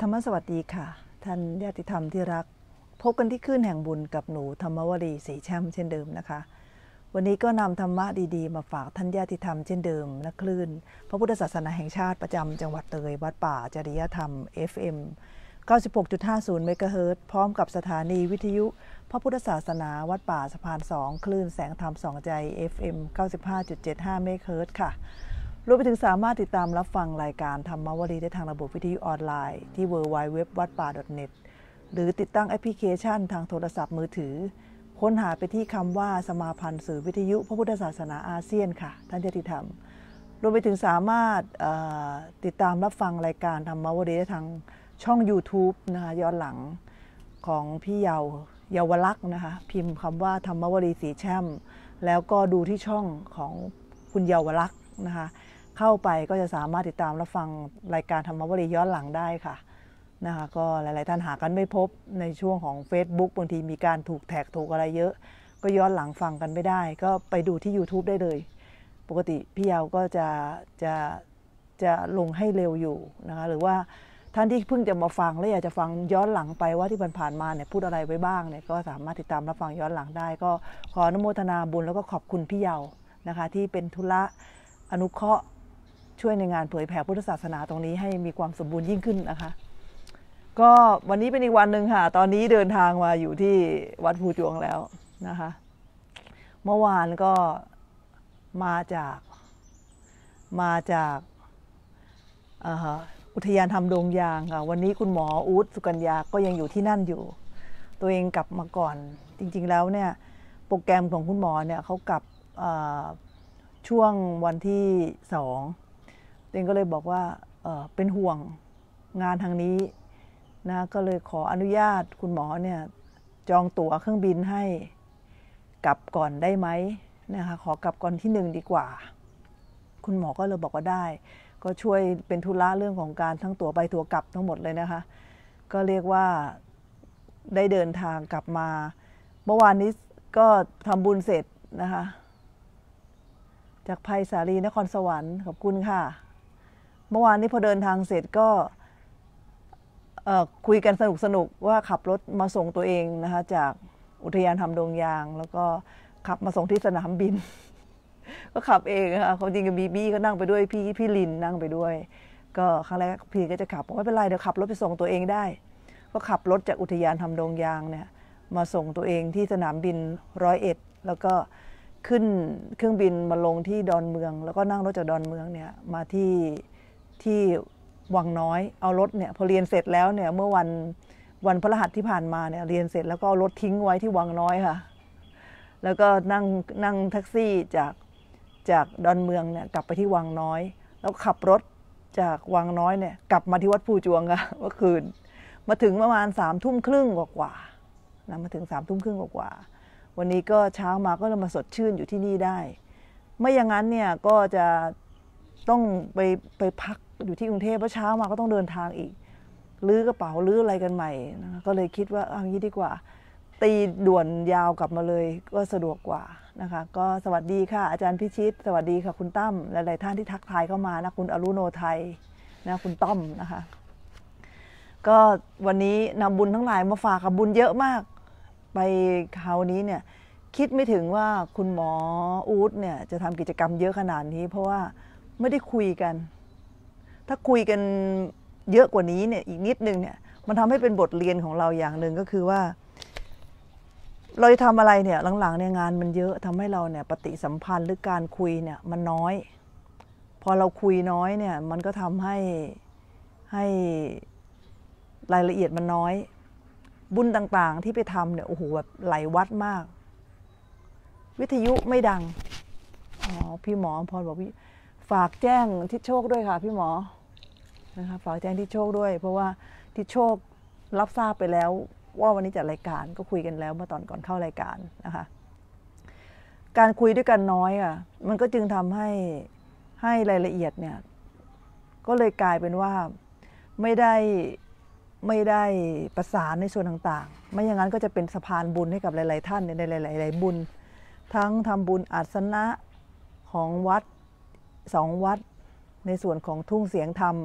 ธรรมสวัสดีค่ะ ท่านญาติธรรมที่รัก พบกันที่ขึ้นแห่งบุญกับหนูธรรมวรีสีแช่มเช่นเดิมนะคะ วันนี้ก็นำธรรมะดี ๆ มาฝากท่านญาติธรรมเช่นเดิมและคลื่น พระพุทธศาสนาแห่งชาติประจำจังหวัดเตยวัดป่าจริยธรรม FM 96.50เมกะเฮิรตพร้อมกับสถานีวิทยุ พระพุทธศาสนาวัดป่าสะพานสองคลื่นแสงธรรมสองใจ FM 95.75เมกะเฮิรตค่ะรวมไปถึงสามารถติดตามรับฟังรายการธรรมวารีได้ทางระบบวิทยุออนไลน์ ที่ w w w วัดป่า .net หรือติดตั้งแอปพลิเคชันทางโทรศัพท์มือถือ ค้นหาไปที่คำว่าสมาพันธ์สื่อวิทยุพระพุทธศาสนาอาเซียนค่ะ ท่านจะติธรรมรวมไปถึงสามารถติดตามรับฟังรายการธรรมวารีได้ทางช่อง YouTube นะคะย้อนหลังของพี่เยาเยาวลักษ์นะคะ พิมพ์คำว่าธรรมวารีสีแช่มแล้วก็ดูที่ช่องของคุณเยาวลักษ์นะคะเข้าไปก็จะสามารถติดตามรับฟังรายการธรรมวรีย้อนหลังได้ค่ะ นะคะ ก็หลาย ๆ ท่านหากันไม่พบในช่วงของ Facebook บางทีมีการถูกแท็กถูกอะไรเยอะ ก็ย้อนหลังฟังกันไม่ได้ ก็ไปดูที่ YouTube ได้เลย ปกติพี่ยาวก็จะ จะจะลงให้เร็วอยู่นะคะ หรือว่าท่านที่เพิ่งจะมาฟังและอยากจะฟังย้อนหลังไปว่าที่ผ่านมาเนี่ยพูดอะไรไว้บ้างเนี่ยก็สามารถติดตามรับฟังย้อนหลังได้ ก็ขออนุโมทนาบุญแล้วก็ขอบคุณพี่เยาวนะคะที่เป็นธุระอนุเคราะห์ช่วยในงานเผยแผ่พุทธศาสนาตรงนี้ให้มีความสมบูรณ์ยิ่งขึ้นนะคะ ก็วันนี้เป็นอีกวันหนึ่งค่ะ ตอนนี้เดินทางมาอยู่ที่วัดภูจวงแล้ว นะคะ เมื่อวานก็มาจากมาจากอุทยานทำดงยางค่ะ วันนี้คุณหมออูดสุกัญญาก็ยังอยู่ที่นั่นอยู่ ตัวเองกลับมาก่อนจริง ๆ แล้วเนี่ย โปรแกรมของคุณหมอเนี่ยเขากลับช่วงวันที่สองเองก็เลยบอกว่าเป็นห่วงงานทางนี้นะก็เลยขออนุญาตคุณหมอเนี่ยจองตั๋วเครื่องบินให้กลับก่อนได้ไหมนะคะขอกลับก่อนที่หนึ่งดีกว่า คุณหมอก็เลยบอกว่าได้ ก็ช่วยเป็นธุระเรื่องของการทั้งตั๋วไปตั๋วกลับทั้งหมดเลยนะคะ ก็เรียกว่าได้เดินทางกลับมาเมื่อวานนี้ก็ทำบุญเสร็จนะคะ จากภัยสาลีนครสวรรค์ขอบคุณค่ะเมื่อวานนี้พอเดินทางเสร็จก็คุยกันสนุกสนุกว่าขับรถมาส่งตัวเองนะคะจากอุทยานทำดวงยาง แล้วก็ขับมาส่งที่สนามบิน ก็ขับเองค่ะความจริงกับบีบี้ก็นั่งไปด้วย พี่พี่ลินนั่งไปด้วย ก็ ครั้งแรกพี่ก็จะขับบอกว่าไม่เป็นไร เดี๋ยวขับรถไปส่งตัวเองได้ก็ขับรถจากอุทยานทำดงยางเนี่ย มาส่งตัวเองที่สนามบินร้อยเอ็ดแล้วก็ขึ้นเครื่องบินมาลงที่ดอนเมือง แล้วก็นั่งรถจากดอนเมืองเนี่ย มาที่ที่วังน้อยเอารถเนี่ยพอเรียนเสร็จแล้วเนี่ยเมื่อวัน วันพระรหัสที่ผ่านมาเนี่ย เรียนเสร็จแล้วก็รถทิ้งไว้ที่วังน้อยค่ะ แล้วก็นั่งนั่งแท็กซี่จาก จากดอนเมืองเนี่ย กลับไปที่วังน้อย แล้วขับรถจากวังน้อยเนี่ยกลับมาที่วัดภูจวงค่ะเมื่อคืน มาถึงประมาณสามทุ่มครึ่งกว่าๆนะมาถึงสามทุ่มครึ่งกว่าๆวันนี้ก็เช้ามาก็เลยมาสดชื่นอยู่ที่นี่ได้ไม่อย่างนั้นเนี่ยก็จะต้องไปไปพักอยู่ที่กรุงเทพเพราะเช้ามาก็ต้องเดินทางอีก ลื้อกระเป๋าลื้ออะไรกันใหม่นะคะก็เลยคิดว่าเอางี้ดีกว่า ตีด่วนยาวกลับมาเลย ก็สะดวกกว่านะคะก็สวัสดีค่ะอาจารย์พิชิตสวัสดีค่ะคุณตั้มหลายๆท่านที่ทักทายเข้ามานะคุณอรุโนไทยนะคุณต้อมนะคะ ก็วันนี้นำบุญทั้งหลายมาฝากกับบุญเยอะมาก ไปคราวนี้เนี่ยคิดไม่ถึงว่าคุณหมออูดเนี่ยจะทำกิจกรรมเยอะขนาดนี้ เพราะว่าไม่ได้คุยกันถ้าคุยกันเยอะกว่านี้เนี่ย อีกนิดนึงเนี่ย มันทำให้เป็นบทเรียนของเราอย่างหนึ่งก็คือว่า เราจะทำอะไรเนี่ยหลังๆเนี่ยงานมันเยอะทำให้เราเนี่ยปฏิสัมพันธ์หรือการคุยเนี่ย มันน้อย พอเราคุยน้อยเนี่ย มันก็ทำให้ให้รายละเอียดมันน้อย บุญต่างๆที่ไปทำเนี่ยโอ้โหแบบไหลวัดมาก วิทยุไม่ดังอ๋อพี่หมอพรบอกวฝากแจ้งทิศโชคด้วยค่ะพี่หมอ นะคะฝากแจ้งทิศโชคด้วย เพราะว่าทิศโชครับทราบไปแล้วว่าวันนี้จัดรายการก็คุยกันแล้วเมื่อตอนก่อนเข้ารายการนะคะการคุยด้วยกันน้อยอ่ะมันก็จึงทำให้ให้รายละเอียดเนี่ยก็เลยกลายเป็นว่าไม่ได้ไม่ได้ประสานในส่วนต่างๆ ไม่อย่างนั้นก็จะเป็นสะพานบุญให้กับหลาย ๆ ท่านในหลายๆบุญ ทั้งทำบุญอาสนะของวัดสองวัดในส่วนของทุ่งเสียงธรรม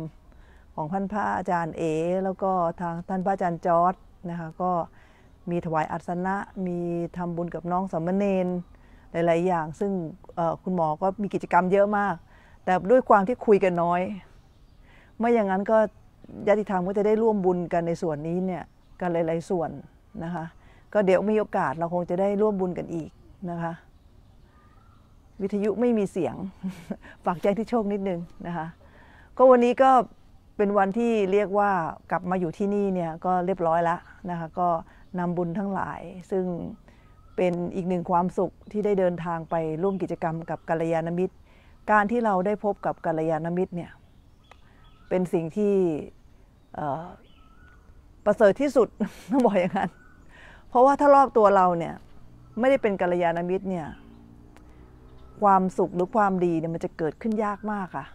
ของท่านพระอาจารย์เอแล้วก็ทางท่านพระอาจารย์จอร์ดนะคะก็มีถวายอัศนะ มีทำบุญกับน้องสมณเณรหลาย ๆ อย่าง ซึ่งคุณหมอก็มีกิจกรรมเยอะมาก แต่ด้วยความที่คุยกันน้อยไม่อย่างนั้นก็ญาติธรรมก็จะได้ร่วมบุญกันในส่วนนี้ เนี่ย กันหลาย ๆ ส่วนนะคะก็เดี๋ยวมีโอกาสเราคงจะได้ร่วมบุญกันอีกนะคะวิทยุไม่มีเสียงฝากแจ้งที่โชคนิดนึงนะคะก็วันนี้ก็เป็นวันที่เรียกว่ากลับมาอยู่ที่นี่เนี่ยก็เรียบร้อยแล้วนะคะก็นำบุญทั้งหลาย ซึ่งเป็นอีกหนึ่งความสุขที่ได้เดินทางไป ร่วมกิจกรรมกับกัลยาณมิตรการที่เราได้พบกับกัลยาณมิตรเนี่ยเป็นสิ่งที่ประเสริฐที่สุดต้องบอกอย่างนั้นเพราะว่าถ้ารอบตัวเราเนี่ยไม่ได้เป็นกัลยาณมิตรเนี่ยความสุขหรือความดีเนี่ย มันจะเกิดขึ้นยากมากค่ะ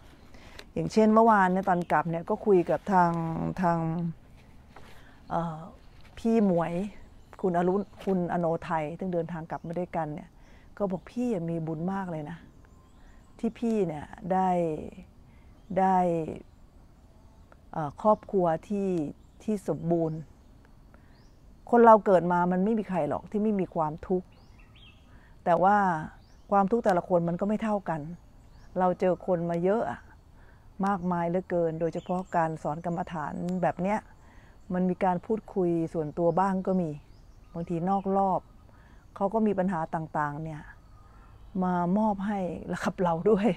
อย่างเช่นเมื่อวานเนี่ยตอนกลับเนี่ย ก็คุยกับทางทางพี่หมวย คุณอรุณคุณอโนไทยทึ่เดินทางกลับมาด้วยกันเนี่ย ก็บอกพี่มีบุญมากเลยนะ ที่พี่เนี่ย ได้ได้ครอบครัวที่ที่สมบูรณ์ คนเราเกิดมามันไม่มีใครหรอกที่ไม่มีความทุกข์แต่ว่าความทุกข์แต่ละคนมันก็ไม่เท่ากัน เราเจอคนมาเยอะมากมายเหลือเกิน โดยเฉพาะการสอนกรรมฐานแบบเนี้ยมันมีการพูดคุยส่วนตัวบ้างก็มี บางทีนอกรอบ เขาก็มีปัญหาต่างๆ เนี่ย มามอบให้ระคับเราด้วย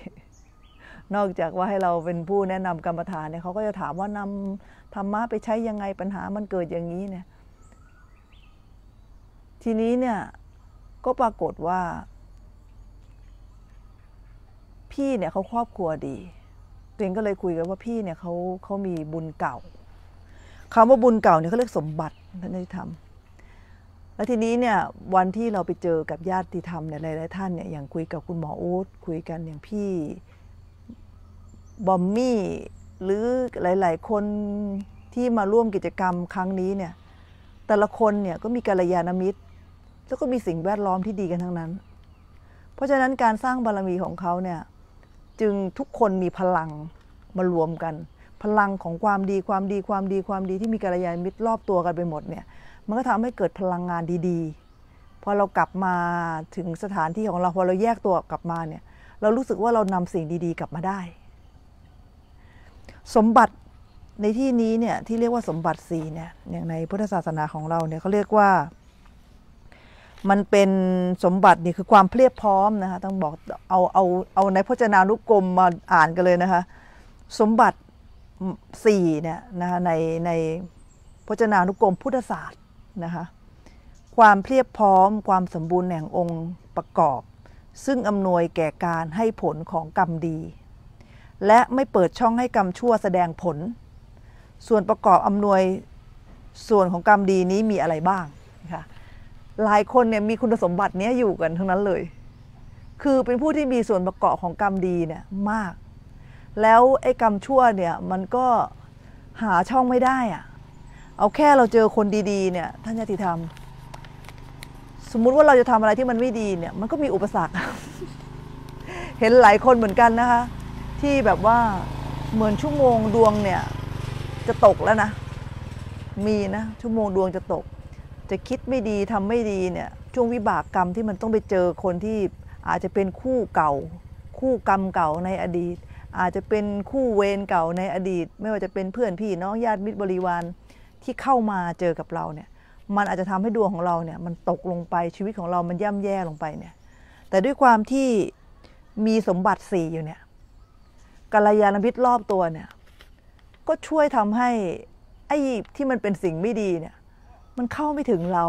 นอกจากว่าให้เราเป็นผู้แนะนำกรรมฐานเนี่ยเขาก็จะถามว่านำธรรมะไปใช้ยังไงปัญหามันเกิดอย่างนี้เนี่ย ทีนี้เนี่ยก็ปรากฏว่าพี่เนี่ยเขาครอบครัวดีตัวเองก็เลยคุยกันว่าพี่เนี่ยเขาเขามีบุญเก่า คำว่าบุญเก่าเนี่ยเขาเรียกสมบัติในธรรม แล้วทีนี้เนี่ยวันที่เราไปเจอกับญาติธรรมเนี่ยหลายๆท่านเนี่ยอย่างคุยกับคุณหมออู๊ด คุยกันอย่างพี่ บอมมี่หรือหลาย ๆ คนที่มาร่วมกิจกรรมครั้งนี้เนี่ยแต่ละคนเนี่ยก็มีกัลยาณมิตรแล้วก็มีสิ่งแวดล้อมที่ดีกันทั้งนั้น เพราะฉะนั้นการสร้างบารรมีของเขาเนี่ยจึงทุกคนมีพลังมารวมกัน พลังของความดีความดีความดีความดีที่มีกัลยาณมิตรรอบตัวกันไปหมดเนี่ยมันก็ทำให้เกิดพลังงานดีๆพอเรากลับมาถึงสถานที่ของเรา พอเราแยกตัวกลับมาเนี่ยเรารู้สึกว่าเรานำสิ่งดีๆกลับมาได้ สมบัติในที่นี้เนี่ยที่เรียกว่าสมบัติสีเนี่ยอย่างในพุทธศาสนาของเราเนี่ยเขาเรียกว่ามันเป็นสมบัตินี่คือความเพียบพร้อมนะคะต้องบอกเอาเอาเอาในพจนานุกรมมาอ่านกันเลยนะคะสมบัติสี่เนี่ยนะคะในในพจนานุกรมพุทธศาสตร์นะคะความเพียบพร้อมความสมบูรณ์แห่งองค์ประกอบ ซึ่งอำนวยแก่การให้ผลของกรรมดี และไม่เปิดช่องให้กรรมชั่วแสดงผล ส่วนประกอบอำนวยส่วนของกรรมดีนี้มีอะไรบ้างนะคะหลายคนเนี่ยมีคุณสมบัตินี้อยู่กันทั้งนั้นเลย คือเป็นผู้ที่มีส่วนประกอบของกรรมดีเนี่ยมาก แล้วไอ้กรรมชั่วเนี่ยมันก็หาช่องไม่ได้อะเอาแค่เราเจอคนดีๆเนี่ยท่านญาติธรรม สมมุติว่าเราจะทำอะไรที่มันไม่ดีเนี่ยมันก็มีอุปสรรค เห็นหลายคนเหมือนกันนะคะที่แบบว่าเหมือนชั่วโมงดวงเนี่ยจะตกแล้วนะ มีนะชั่วโมงดวงจะตกจะคิดไม่ดีทำไม่ดีเนี่ย ช่วงวิบากกรรมที่มันต้องไปเจอคนที่อาจจะเป็นคู่เก่า คู่กรรมเก่าในอดีต อาจจะเป็นคู่เวรเก่าในอดีต ไม่ว่าจะเป็นเพื่อนพี่น้องญาติมิตรบริวารที่เข้ามาเจอกับเราเนี่ย มันอาจจะทำให้ดวงของเราเนี่ย มันตกลงไปชีวิตของเรามันย่ำแย่ลงไปเนี่ย แต่ด้วยความที่มีสมบัติสี่อยู่เนี่ยกัลยาณมิตรรอบตัวเนี่ย ก็ช่วยทำให้ไอ้ที่มันเป็นสิ่งไม่ดีเนี่ยมันเข้าไม่ถึงเรา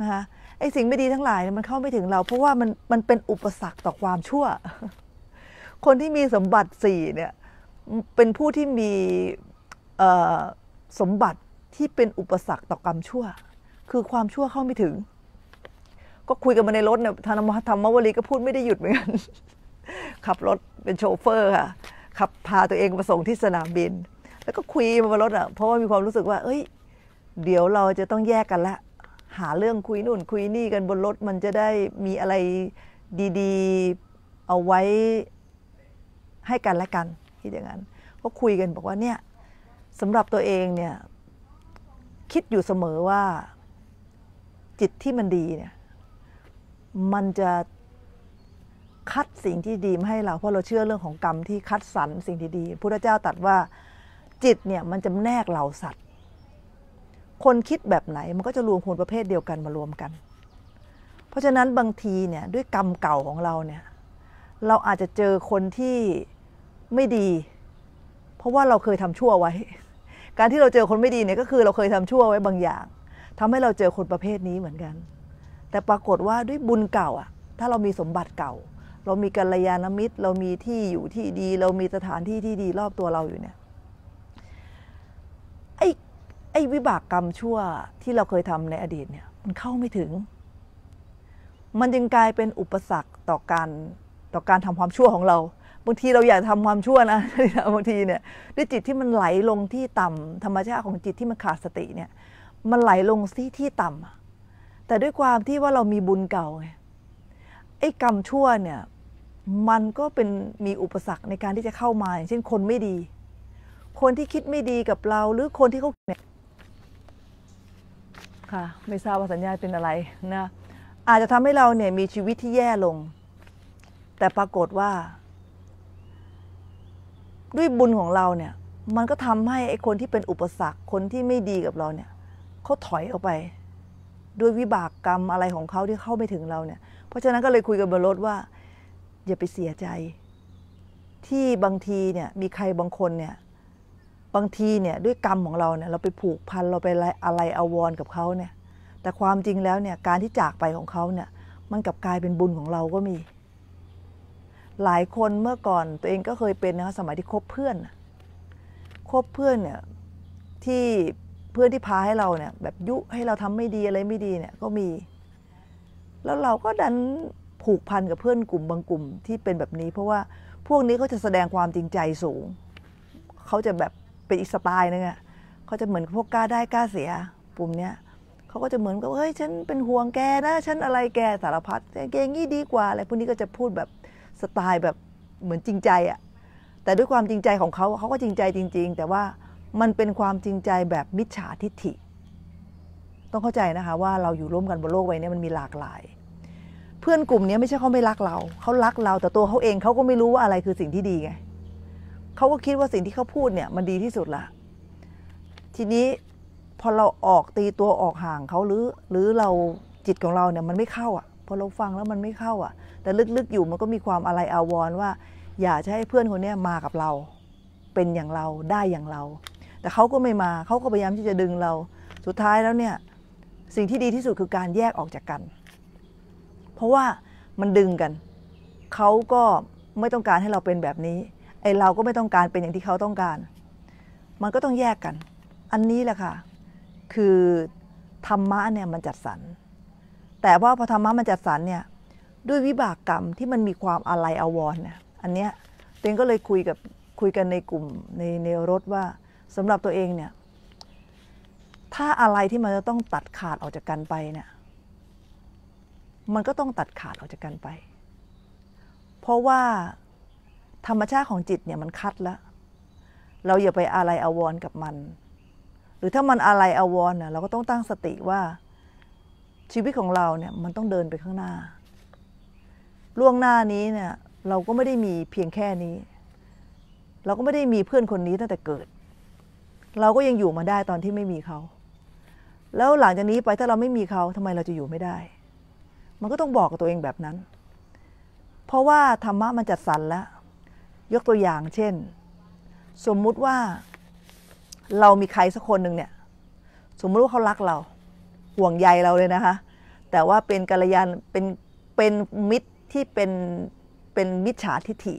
นะคะไอ้สิ่งไม่ดีทั้งหลาย มันเข้าไม่ถึงเรา เพราะว่ามันมันเป็นอุปสรรคต่อความชั่ว คนที่มีสมบัติสี่เนี่ย เป็นผู้ที่มีสมบัติที่เป็นอุปสรรคต่อความชั่ว คือความชั่วเข้าไม่ถึง ก็คุยกันมาในรถเนี่ยธนมธรรมวลีก็พูดไม่ได้หยุดเหมือนกัน ขับรถเป็นโชเฟอร์ค่ะ ขับพาตัวเองมาส่งที่สนามบิน แล้วก็คุยมาบนรถอ่ะ เพราะว่ามีความรู้สึกว่า เอ้ยเดี๋ยวเราจะต้องแยกกันละหาเรื่องคุยนู่น คุยนี่กันบนรถมันจะได้มีอะไรดีๆ เอาไว้ให้กันและกันคิดอย่างนั้นก็คุยกันบอกว่าเนี่ยสำหรับตัวเองเนี่ย คิดอยู่เสมอว่า จิตที่มันดีเนี่ย มันจะคัดสิ่งที่ดีมาให้เรา เพราะเราเชื่อเรื่องของกรรมที่คัด สรรสิ่งที่ดีพระุทธเจ้าตรัสว่า จิตเนี่ยมันจะแนกเหล่าสัตว์คนคิดแบบไหนมันก็จะรวมคนประเภทเดียวกันมารวมกัน เพราะฉะนั้นบางทีเนี่ยด้วยกรรมเก่าของเราเนี่ย เราอาจจะเจอคนที่ไม่ดี เพราะว่าเราเคยทำชั่วไว้ การที่เราเจอคนไม่ดีเนี่ยก็คือเราเคยทำชั่วไว้บางอย่าง ทำให้เราเจอคนประเภทนี้เหมือนกัน แต่ปรากฏว่าด้วยบุญเก่าอะถ้าเรามีสมบัติเก่า เรามีกัลยาณมิตร เรามีที่อยู่ที่ดีเรามีสถานที่ที่ดีรอบตัวเราอยู่เนี่ยไอ้วิบากกรรมชั่วที่เราเคยทำในอดีตเนี่ยมันเข้าไม่ถึง มันจึงกลายเป็นอุปสรรคต่อการ ต่อการทำความชั่วของเราบางทีเราอยากทำความชั่วนะบางทีเนี่ยด้วยจิตที่มันไหลลงที่ต่ำธรรมชาติของจิตที่มันขาดสติเนี่ยมันไหลลงที่ที่ต่ำแต่ด้วยความที่ว่าเรามีบุญเก่าไงไอ้กรรมชั่วเนี่ยมันก็เป็นมีอุปสรรคในการที่จะเข้ามาอย่างเช่นคนไม่ดี คนที่คิดไม่ดีกับเราหรือคนที่เขาเนี่ยค่ะไม่ทราบว่าสัญญาณเป็นอะไรนะอาจจะทำให้เราเนี่ยมีชีวิตที่แย่ลง แต่ปรากฏว่าด้วยบุญของเราเนี่ย มันก็ทำให้ไอ้คนที่เป็นอุปสรรคคนที่ไม่ดีกับเราเนี่ยเขาถอยออกไป ด้วยวิบากกรรมอะไรของเขาที่เข้าไม่ถึงเราเนี่ยเพราะฉะนั้นก็เลยคุยกับบรดว่าอย่าไปเสียใจที่บางทีเนี่ยมีใครบางคนเนี่ยบางทีเนี่ยด้วยกรรมของเราเนี่ยเราไปผูกพันเราไปอะไรอาวรกับเขาเนี่ยแต่ความจริงแล้วเนี่ยการที่จากไปของเขาเนี่ยมันกลับกลายเป็นบุญของเราก็มี หลายคนเมื่อก่อนตัวเองก็เคยเป็นนะสมัยที่คบเพื่อนคบเพื่อนเนี่ยที่เพื่อนที่พาให้เราเนี่ยแบบยุให้เราทำไม่ดี อะไรไม่ดีเนี่ยก็มีแล้วเราก็ดันผูกพันกับเพื่อนกลุ่มบางกลุ่มที่เป็นแบบนี้ เพราะว่าพวกนี้เขาจะแสดงความจริงใจสูงเขาจะแบบเป็นอีกสไตล์นึงอ่ะเขาจะเหมือนพวกกล้าได้กล้าเสีย ปุ่มเนี้ยเขาก็จะเหมือนกับเฮ้ยฉันเป็นห่วงแกนะฉันอะไรแกสารพัดแกงี้ดีกว่าอะไรพวกนี้ก็จะพูดแบบสไตล์แบบเหมือนจริงใจอ่ะแต่ด้วยความจริงใจของเขาเขาก็จริงใจจริง ๆ แต่ว่ามันเป็นความจริงใจแบบมิจฉาทิฐิ ต้องเข้าใจนะคะว่าเราอยู่ร่วมกันบนโลกใบนี้มันมีหลากหลาย เพื่อนกลุ่มนี้ไม่ใช่เขาไม่รักเราเขารักเรา แต่ตัวเขาเองเขาก็ไม่รู้ว่าอะไรคือสิ่งที่ดีไงเขาก็คิดว่าสิ่งที่เขาพูดเนี่ยมันดีที่สุดละทีนี้พอเราออกตีตัวออกห่างเขาหรือหรือเราจิตของเราเนี่ยมันไม่เข้าอ่ะ พอเราฟังแล้วมันไม่เข้าอ่ะ แต่ลึกๆอยู่มันก็มีความอะไรอาวรว่า อยากจะให้เพื่อนคนนี้มากับเราเป็นอย่างเราได้อย่างเรา แต่เขาก็ไม่มาเขาก็พยายามที่จะดึงเรา สุดท้ายแล้วเนี่ย สิ่งที่ดีที่สุดคือการแยกออกจากกัน เพราะว่ามันดึงกันเขาก็ไม่ต้องการให้เราเป็นแบบนี้ไอเราก็ไม่ต้องการเป็นอย่างที่เขาต้องการ มันก็ต้องแยกกัน อันนี้แหละค่ะ คือธรรมะเนี่ยมันจัดสรร แต่ว่าพอธรรมะมันจัดสรรเนี่ย ด้วยวิบากกรรมที่มันมีความอะไรอวรเนี่ย อันเนี้ยเตงก็เลยคุยกับคุยกันในกลุ่มในในรถว่าสำหรับตัวเองเนี่ย ถ้าอะไรที่มันจะต้องตัดขาดออกจากกันไปเนี่ย มันก็ต้องตัดขาดออกจากกันไป เพราะว่าธรรมชาติของจิตเนี่ยมันคัดแล้วเราอย่าไปอะไรอาวรกับมัน หรือถ้ามันอะไรอาวรเนี่ยเราก็ต้องตั้งสติว่าชีวิตของเราเนี่ย มันต้องเดินไปข้างหน้า ล่วงหน้านี้เนี่ย เราก็ไม่ได้มีเพียงแค่นี้ เราก็ไม่ได้มีเพื่อนคนนี้ตั้งแต่เกิด เราก็ยังอยู่มาได้ตอนที่ไม่มีเขา แล้วหลังจากนี้ไปถ้าเราไม่มีเขาทำไมเราจะอยู่ไม่ได้ มันก็ต้องบอกกับตัวเองแบบนั้น เพราะว่าธรรมะมันจัดสรรแล้วยกตัวอย่างเช่น สมมุติว่าเรามีใครสักคนหนึ่งเนี่ย สมมติว่าเขารักเราห่วงใยเราเลยนะคะแต่ว่าเป็นกัลยาณเป็นเป็นมิตรที่เป็นเป็นมิจฉาทิฐิ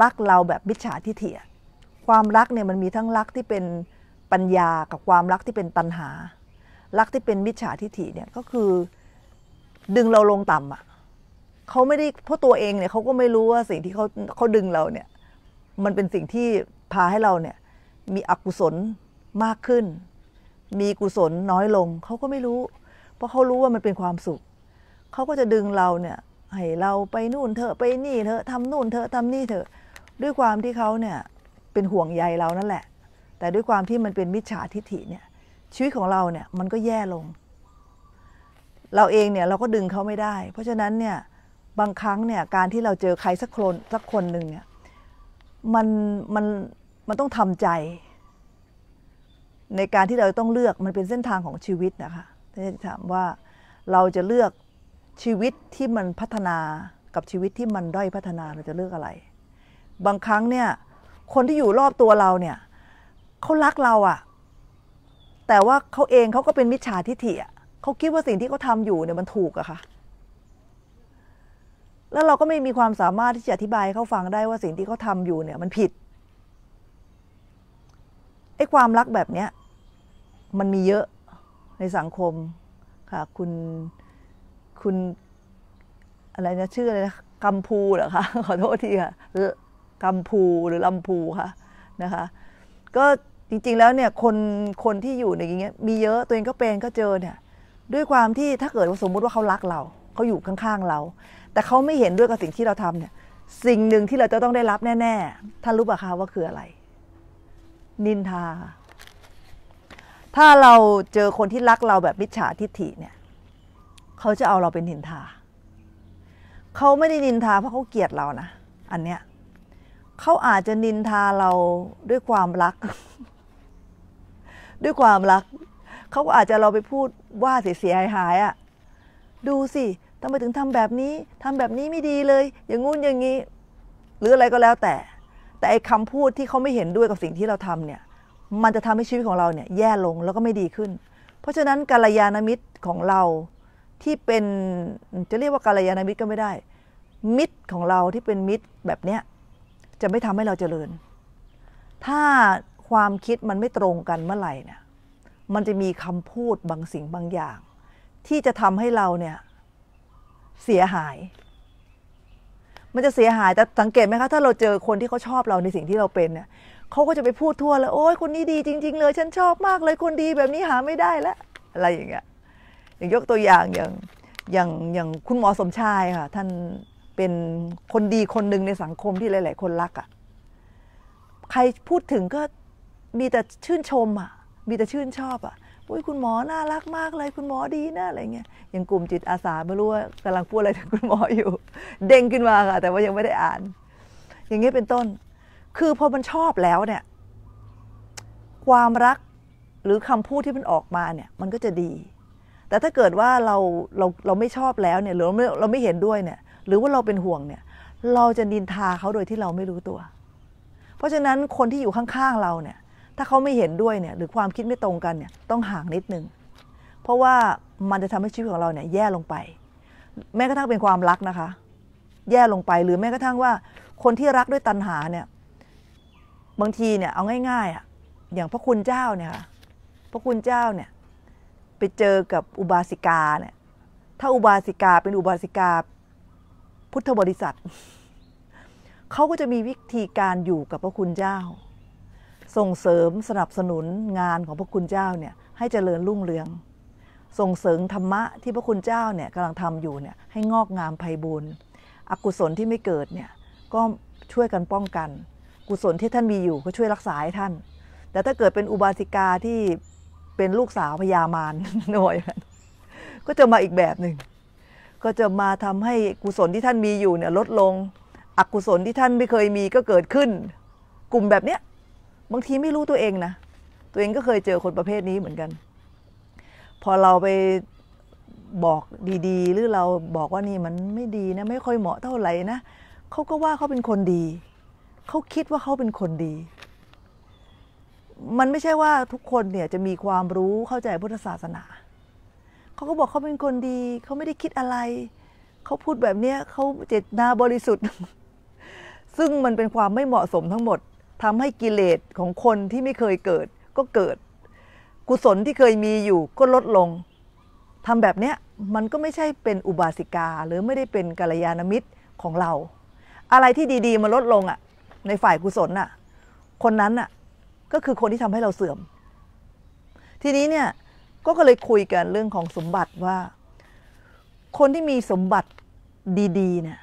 รักเราแบบมิจฉาทิฐิความรักเนี่ยมันมีทั้งรักที่เป็นปัญญากับความรักที่เป็นตัณหา รักที่เป็นมิจฉาทิฐิเนี่ย ก็คือดึงเราลงต่ำอะเขาไม่ได้เพราะตัวเองเนี่ยเขาก็ไม่รู้ว่าสิ่งที่เขาเขาดึงเราเนี่ยมันเป็นสิ่งที่พาให้เราเนี่ยมีอกุศลมากขึ้น มีกุศลน้อยลงเขาก็ไม่รู้เพราะเขารู้ว่ามันเป็นความสุขเขาก็จะดึงเราเนี่ยให้เราไปนู่นเถอะไปนี่เถอะทำนู่นเถอะทำนี่เถอะด้วยความที่เขาเนี่ยเป็นห่วงใยเรานั่นแหละ แต่ด้วยความที่มันเป็นมิจฉาทิฐิเนี่ยชีวิตของเราเนี่ยมันก็แย่ลง เราเองเนี่ยเราก็ดึงเขาไม่ได้เพราะฉะนั้นเนี่ยบางครั้งเนี่ยการที่เราเจอใครสักคนสักคนหนึ่งเนี่ยมันมันมันต้องทำใจ ในการที่เราต้องเลือกมันเป็นเส้นทางของชีวิตนะคะที่ถามว่าเราจะเลือกชีวิตที่มันพัฒนากับชีวิตที่มันด้อยพัฒนาเราจะเลือกอะไร บางครั้งเนี่ยคนที่อยู่รอบตัวเราเนี่ยเขารักเราอะแต่ว่าเขาเองเขาก็เป็นมิจฉาทิฐิอะเขาคิดว่าสิ่งที่เขาทาอยู่เนี่ยมันถูกอะค่ะแล้วเราก็ไม่มีความสามารถที่จะอธิบายเขาฟังได้ว่าสิ่งที่เขาทำอยู่เนี่ย มันผิด ไอ้ความรักแบบเนี้ยมันมีเยอะในสังคมค่ะ คุณคุณอะไรนะ ชื่ออะไรนะกัมพูเหรอคะขอโทษทีค่ะกัมพูหรือลำพูค่ะนะคะ ก็จริงๆแล้วเนี่ย คนคนที่อยู่ในอย่างเงี้ย มีเยอะตัวเองก็เป็นก็เจอเนี่ย ด้วยความที่ถ้าเกิดสมมุติว่าเขารักเราเขาอยู่ข้างๆเราแต่เขาไม่เห็นด้วยกับสิ่งที่เราทำเนี่ย สิ่งหนึ่งที่เราจะต้องได้รับแน่ๆท่านรู้ป่ะคะว่าคืออะไร นินทา ถ้าเราเจอคนที่รักเราแบบมิจฉาทิฐิเนี่ย เขาจะเอาเราเป็นนินทา เขาไม่ได้นินทาเพราะเขาเกลียดเรานะ อันเนี้ย เขาอาจจะนินทาเราด้วยความรัก ด้วยความรัก เขาก็อาจจะเราไปพูดว่าเสียหายหายอะ่ะ ดูสิทำไมถึงทำแบบนี้ทำแบบนี้ไม่ดีเลย อย่างงู้นอย่างนี้ หรืออะไรก็แล้วแต่ แต่ไอ้คำพูดที่เขาไม่เห็นด้วยกับสิ่งที่เราทำเนี่ย มันจะทำให้ชีวิตของเราเนี่ย แย่ลงแล้วก็ไม่ดีขึ้น เพราะฉะนั้นกาลยานามิตรของเราที่เป็น จะเรียกว่ากาลยานามิตรก็ไม่ได้ มิตรของเราที่เป็นมิตรแบบเนี้ยจะไม่ทำให้เราเจริญ ถ้าความคิดมันไม่ตรงกันเมื่อไหร่เนี่ย มันจะมีคำพูดบางสิ่งบางอย่าง ที่จะทำให้เราเนี่ยเสียหาย มันจะเสียหายแต่สังเกตไหมคะ ถ้าเราเจอคนที่เขาชอบเราในสิ่งที่เราเป็นเนี่ย เขาก็จะไปพูดทั่วเลย โอ้ย คนนี้ดีจริง ๆเลย ฉันชอบมากเลยคนดีแบบนี้หาไม่ได้แล้ว อะไรอย่างเงี้ย อย่างยกตัวอย่างอย่างอย่างอย่างคุณหมอสมชายค่ะ ท่านเป็นคนดีคนหนึ่งในสังคมที่หลาย ๆคนรักอะ่ะ ใครพูดถึงก็มีแต่ชื่นชมอะ่ะ มีแต่ชื่นชอบอะ่ะอุ้ยคุณหมอน่ารักมากเลยคุณหมอดีนะอะไรเงี้ยอย่างกลุ่มจิตอาสาไม่รู้ว่ากำลังพูดอะไรถึงคุณหมออยู่ เด้งขึ้นมาค่ะ แต่ว่ายังไม่ได้อ่าน อย่างเงี้ยเป็นต้น คือพอมันชอบแล้วเนี่ย ความรักหรือคำพูดที่มันออกมาเนี่ย มันก็จะดี แต่ถ้าเกิดว่าเราเราเราไม่ชอบแล้วเนี่ย หรือเราไม่เราไม่เห็นด้วยเนี่ย หรือว่าเราเป็นห่วงเนี่ย เราจะดินทาเขาโดยที่เราไม่รู้ตัว เพราะฉะนั้นคนที่อยู่ข้างๆเราเนี่ยถ้าเขาไม่เห็นด้วยเนี่ยหรือความคิดไม่ตรงกันเนี่ยต้องห่างนิดนึง เพราะว่ามันจะทำให้ชีวิตของเราเนี่ย แย่ลงไป แม้กระทั่งเป็นความรักนะคะ แย่ลงไปหรือแม้กระทั่งว่าคนที่รักด้วยตัณหาเนี่ยบางทีเนี่ยเอาง่ายๆอ่ะอย่างพระคุณเจ้าเนี่ยค่ะพระคุณเจ้าเนี่ยไปเจอกับอุบาสิกาเนี่ยถ้าอุบาสิกาเป็นอุบาสิกา พุทธบริษัทเขาก็จะมีวิธีการอยู่กับพระคุณเจ้าส่งเสริมสนับสนุนงานของพระคุณเจ้าเนี่ยให้เจริญรุ่งเรือง ส่งเสริมธรรมะที่พระคุณเจ้าเนี่ยกำลังทำอยู่เนี่ยให้งอกงามไพบูรณ์อกุศลที่ไม่เกิดเนี่ยก็ช่วยกันป้องกัน กุศลที่ท่านมีอยู่ ก็ช่วยรักษาให้ท่าน แต่ถ้าเกิดเป็นอุบาสิกาที่เป็นลูกสาวพญามารหน่อยก็จะมาอีกแบบหนึ่ง ก็จะมาทำให้กุศลที่ท่านมีอยู่เนี่ยลดลงอกุศลที่ท่านไม่เคยมีก็เกิดขึ้น กลุ่มแบบเนี้ยบางทีไม่รู้ตัวเองนะ ตัวเองก็เคยเจอคนประเภทนี้เหมือนกัน พอเราไปบอกดี ๆ หรือเราบอกว่านี่มันไม่ดีนะไม่ค่อยเหมาะเท่าไหร่นะเขาก็ว่าเขาเป็นคนดี เขาคิดว่าเขาเป็นคนดี มันไม่ใช่ว่าทุกคนเนี่ยจะมีความรู้เข้าใจพุทธศาสนาเขาก็บอกเขาเป็นคนดี เขาไม่ได้คิดอะไร เขาพูดแบบเนี้ยเขาเจตนาบริสุทธิ์ ซึ่งมันเป็นความไม่เหมาะสมทั้งหมดทำให้กิเลสของคนที่ไม่เคยเกิด ก็เกิด กุศลที่เคยมีอยู่ ก็ลดลงทำแบบเนี้ยมันก็ไม่ใช่เป็นอุบาสิกา หรือไม่ได้เป็นกัลยาณมิตรของเรา อะไรที่ดี ๆมาลดลงอะ่ะในฝ่ายกุศลอะ่ะ คนนั้นอะ่ะก็คือคนที่ทำให้เราเสื่อม ทีนี้เนี่ยก็เลยคุยกันเรื่องของสมบัติว่า คนที่มีสมบัติดี ๆ เนี่ย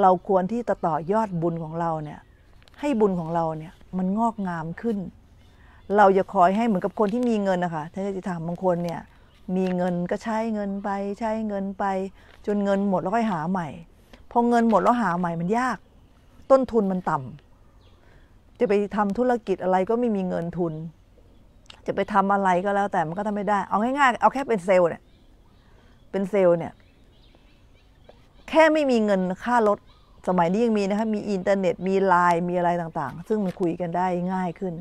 เราควรที่จะต่อยอดบุญของเราเนี่ยให้บุญของเราเนี่ยมันงอกงามขึ้น เราอย่าคอยให้เหมือนกับคนที่มีเงินนะคะท่านจะถามบางคนเนี่ย มีเงินก็ใช้เงินไป ใช้เงินไป จนเงินหมดแล้วค่อยหาใหม่พอเงินหมดแล้วหาใหม่มันยาก ต้นทุนมันต่ำ จะไปทำธุรกิจอะไรก็ไม่มีเงินทุน จะไปทำอะไรก็แล้วแต่มันก็ทำไม่ได้เอาง่ายๆเอาแค่เป็นเซลล์เนี่ยเป็นเซลล์เนี่ย แค่ไม่มีเงินค่ารถสมัยนี้ยังมีนะคะมีอินเทอร์เน็ตมีไลน์มีอะไรต่างๆ ซึ่งมันคุยกันได้ง่ายขึ้น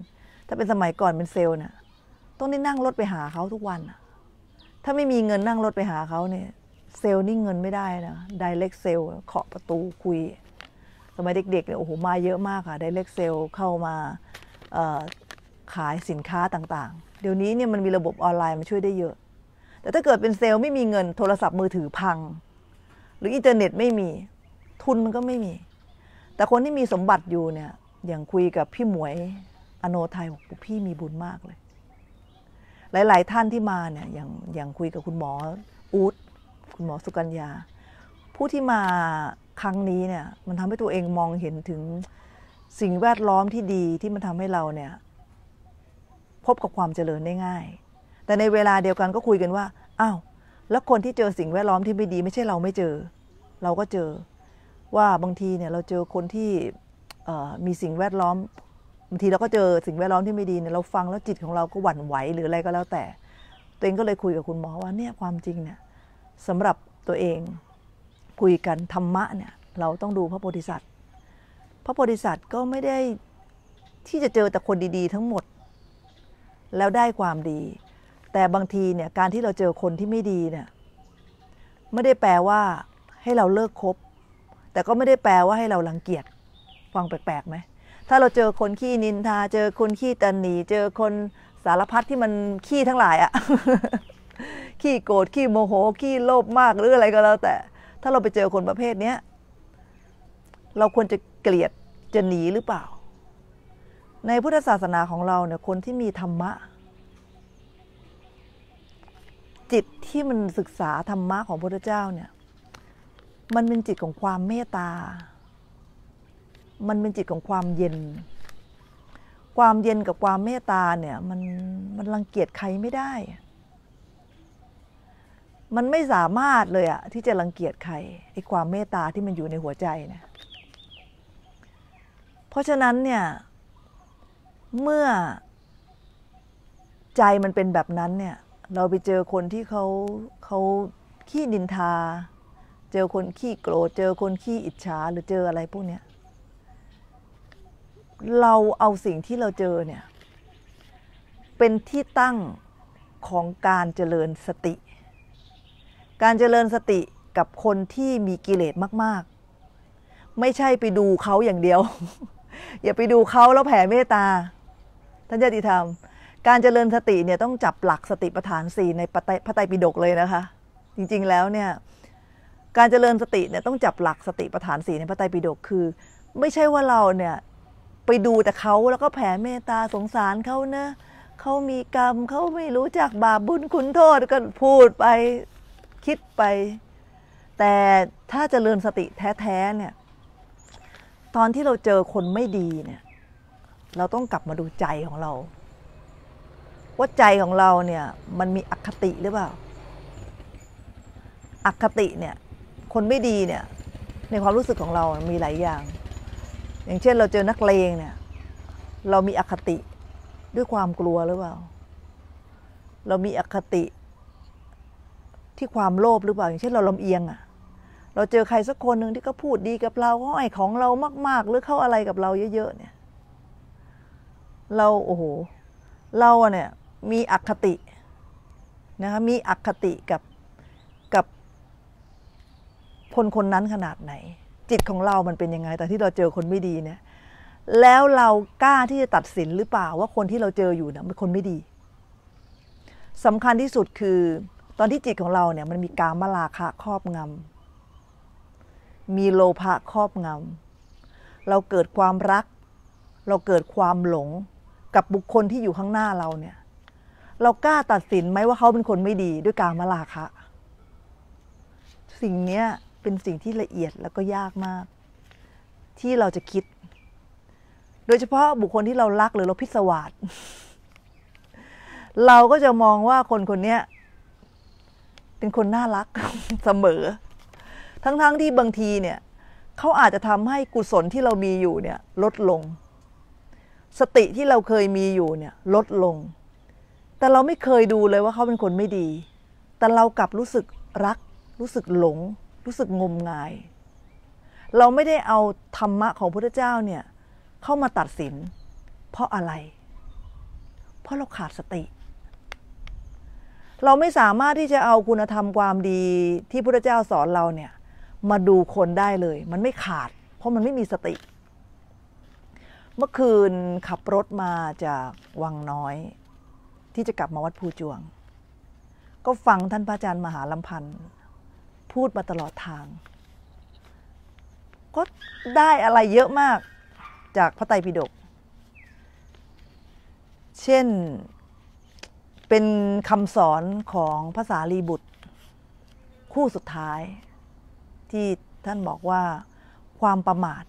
ถ้าเป็นสมัยก่อนเป็นเซลล์น่ะต้องได้นั่งรถไปหาเขาทุกวันถ้าไม่มีเงินนั่งรถไปหาเขาเนี่ย เซลล์นี่เงินไม่ได้นะไดเรกเซลล์เคาะประตูคุย สมัยเด็กๆเนี่ยโอ้โหมาเยอะมากค่ะไดเรกเซลล์เข้ามาขายสินค้าต่างๆ เดี๋ยวนี้เนี่ยมันมีระบบออนไลน์มาช่วยได้เยอะ แต่ถ้าเกิดเป็นเซลล์ไม่มีเงินโทรศัพท์มือถือพัง หรืออินเทอร์เน็ตไม่มีทุนมันก็ไม่มี แต่คนที่มีสมบัติอยู่เนี่ย อย่างคุยกับพี่หมวยอโนไทยบอกพี่มีบุญมากเลย หลายๆท่านที่มาเนี่ย อย่าง อย่างคุยกับคุณหมอ อูดคุณหมอสุกัญญา ผู้ที่มาครั้งนี้เนี่ย มันทำให้ตัวเองมองเห็นถึงสิ่งแวดล้อมที่ดีที่มันทำให้เราเนี่ย พบกับความเจริญได้ง่าย แต่ในเวลาเดียวกันก็คุยกันว่า อ้าว แล้วคนที่เจอสิ่งแวดล้อมที่ไม่ดี ไม่ใช่เราไม่เจอ เราก็เจอว่าบางทีเนี่ยเราเจอคนที่มีสิ่งแวดล้อมบางทีเราก็เจอสิ่งแวดล้อมที่ไม่ดีเนี่ยเราฟังแล้วจิตของเราก็หวั่นไหวหรืออะไรก็แล้วแต่ ตัวเองก็เลยคุยกับคุณหมอว่าเนี่ยความจริงเนี่ยสำหรับตัวเองคุยกันธรรมะเนี่ยเราต้องดูพระโพธิสัตว์พระโพธิสัตว์ก็ไม่ได้ที่จะเจอแต่คนดีๆทั้งหมดแล้วได้ความดี แต่บางทีเนี่ยการที่เราเจอคนที่ไม่ดีเนี่ยไม่ได้แปลว่าให้เราเลิกคบแต่ก็ไม่ได้แปลว่าให้เรารังเกียจฟังแปลกๆไหม ถ้าเราเจอคนขี้นินทา เจอคนขี้ตันหนี เจอคนสารพัดที่มันขี้ทั้งหลายอะขี้โกรธขี้โมโห ขี้โลภมากหรืออะไรก็แล้ว แต่ ถ้าเราไปเจอคนประเภทเนี้ยเราควรจะเกลียดจะหนีหรือเปล่า ในพุทธศาสนาของเราเนี่ย คนที่มีธรรมะจิตที่มันศึกษาธรรมะของพระพุทธเจ้าเนี่ยมันเป็นจิตของความเมตตา มันเป็นจิตของความเย็น ความเย็นกับความเมตตาเนี่ยมันมันรังเกียจใครไม่ได้ มันไม่สามารถเลยอะที่จะรังเกียจใครไอ้ความเมตตาที่มันอยู่ในหัวใจเนี่ย เพราะฉะนั้นเนี่ยเมื่อใจมันเป็นแบบนั้นเนี่ยเราไปเจอคนที่เขาเขาขี้นินทาเจอคนขี้โกรธ เจอคนขี้อิจฉา หรือเจออะไรพวกเนี้ย เราเอาสิ่งที่เราเจอเนี่ย เป็นที่ตั้งของการเจริญสติ การเจริญสติกับคนที่มีกิเลสมาก ๆ ไม่ใช่ไปดูเขาอย่างเดียว อย่าไปดูเขาแล้วแผ่เมตตา ท่านญาติธรรม การเจริญสติเนี่ยต้องจับหลักสติปัฏฐานสี่ในพระไตรปิฎกเลยนะคะ จริงๆ แล้วเนี่ยการเจริญสติเนี่ยต้องจับหลักสติปัฏฐานสีในพระไตรปิฎกคือ ไม่ใช่ว่าเราเนี่ย ไปดูแต่เขาแล้วก็แผ่เมตตาสงสารเขานะเขามีกรรมเขาไม่รู้จักบาปบุญคุณโทษก็พูดไปคิดไป แต่ถ้าจเจริญสติแท้ ๆ เนี่ย ตอนที่เราเจอคนไม่ดีเนี่ย เราต้องกลับมาดูใจของเราว่าใจของเราเนี่ยมันมีอคติหรือเปล่าอคติเนี่ยคนไม่ดีเนี่ยในความรู้สึกของเรามีหลายอย่าง อย่างเช่นเราเจอนักเลงเนี่ย เรามีอคติด้วยความกลัวหรือเปล่าเรามีอคติที่ความโลภหรือเปล่าอย่างเช่น เราลำเอียงอะเราเจอใครสักคนหนึ่งที่ก็พูดดีกับเราเขาให้ของเรามาก ๆ หรือเข้าอะไรกับเราเยอะๆเนี่ยเราโอ้โหเราเนี่ยมีอคตินะคะมีอคติกับคนคนนั้นขนาดไหน จิตของเรามันเป็นยังไง แต่ที่เราเจอคนไม่ดีเนี่ยแล้วเรากล้าที่จะตัดสินหรือเปล่าว่าคนที่เราเจออยู่เนี่ยเป็นคนไม่ดี สำคัญที่สุดคือตอนที่จิตของเราเนี่ย มันมีการมราคะครอบงำ มีโลภะครอบงำ เราเกิดความรัก เราเกิดความหลงกับบุคคลที่อยู่ข้างหน้าเราเนี่ย เรากล้าตัดสินไหมว่าเขาเป็นคนไม่ดี ด้วยการมราคะ สิ่งเนี้ยเป็นสิ่งที่ละเอียดแล้วก็ยากมาก ที่เราจะคิด โดยเฉพาะบุคคลที่เรารักหรือเราพิศวาสเราก็จะมองว่าคนคนนี้เป็นคนน่ารักเสมอ ทั้ง ๆทที่บางทีเนี่ยเขาอาจจะทำให้กุศลที่เรามีอยู่เนี่ย ลดลง สติที่เราเคยมีอยู่เนี่ยลดลง แต่เราไม่เคยดูเลยว่าเขาเป็นคนไม่ดี แต่เรากลับรู้สึกรัก รู้สึกหลงรู้สึกงมงาย เราไม่ได้เอาธรรมะของพระเจ้าเนี่ยเข้ามาตัดสิน เพราะอะไร เพราะเราขาดสติ เราไม่สามารถที่จะเอาคุณธรรมความดีที่พระเจ้าสอนเราเนี่ยมาดูคนได้เลย มันไม่ขาด เพราะมันไม่มีสติ เมื่อคืนขับรถมาจากวังน้อย ที่จะกลับมาวัดภูจวง ก็ฟังท่านพระอาจารย์มหาลำพันธ์พูดมาตลอดทาง ก็ได้อะไรเยอะมากจากพระไตรปิฎกเช่นเป็นคำสอนของภาษาลีบุตร คู่สุดท้ายที่ท่านบอกว่าความประมาท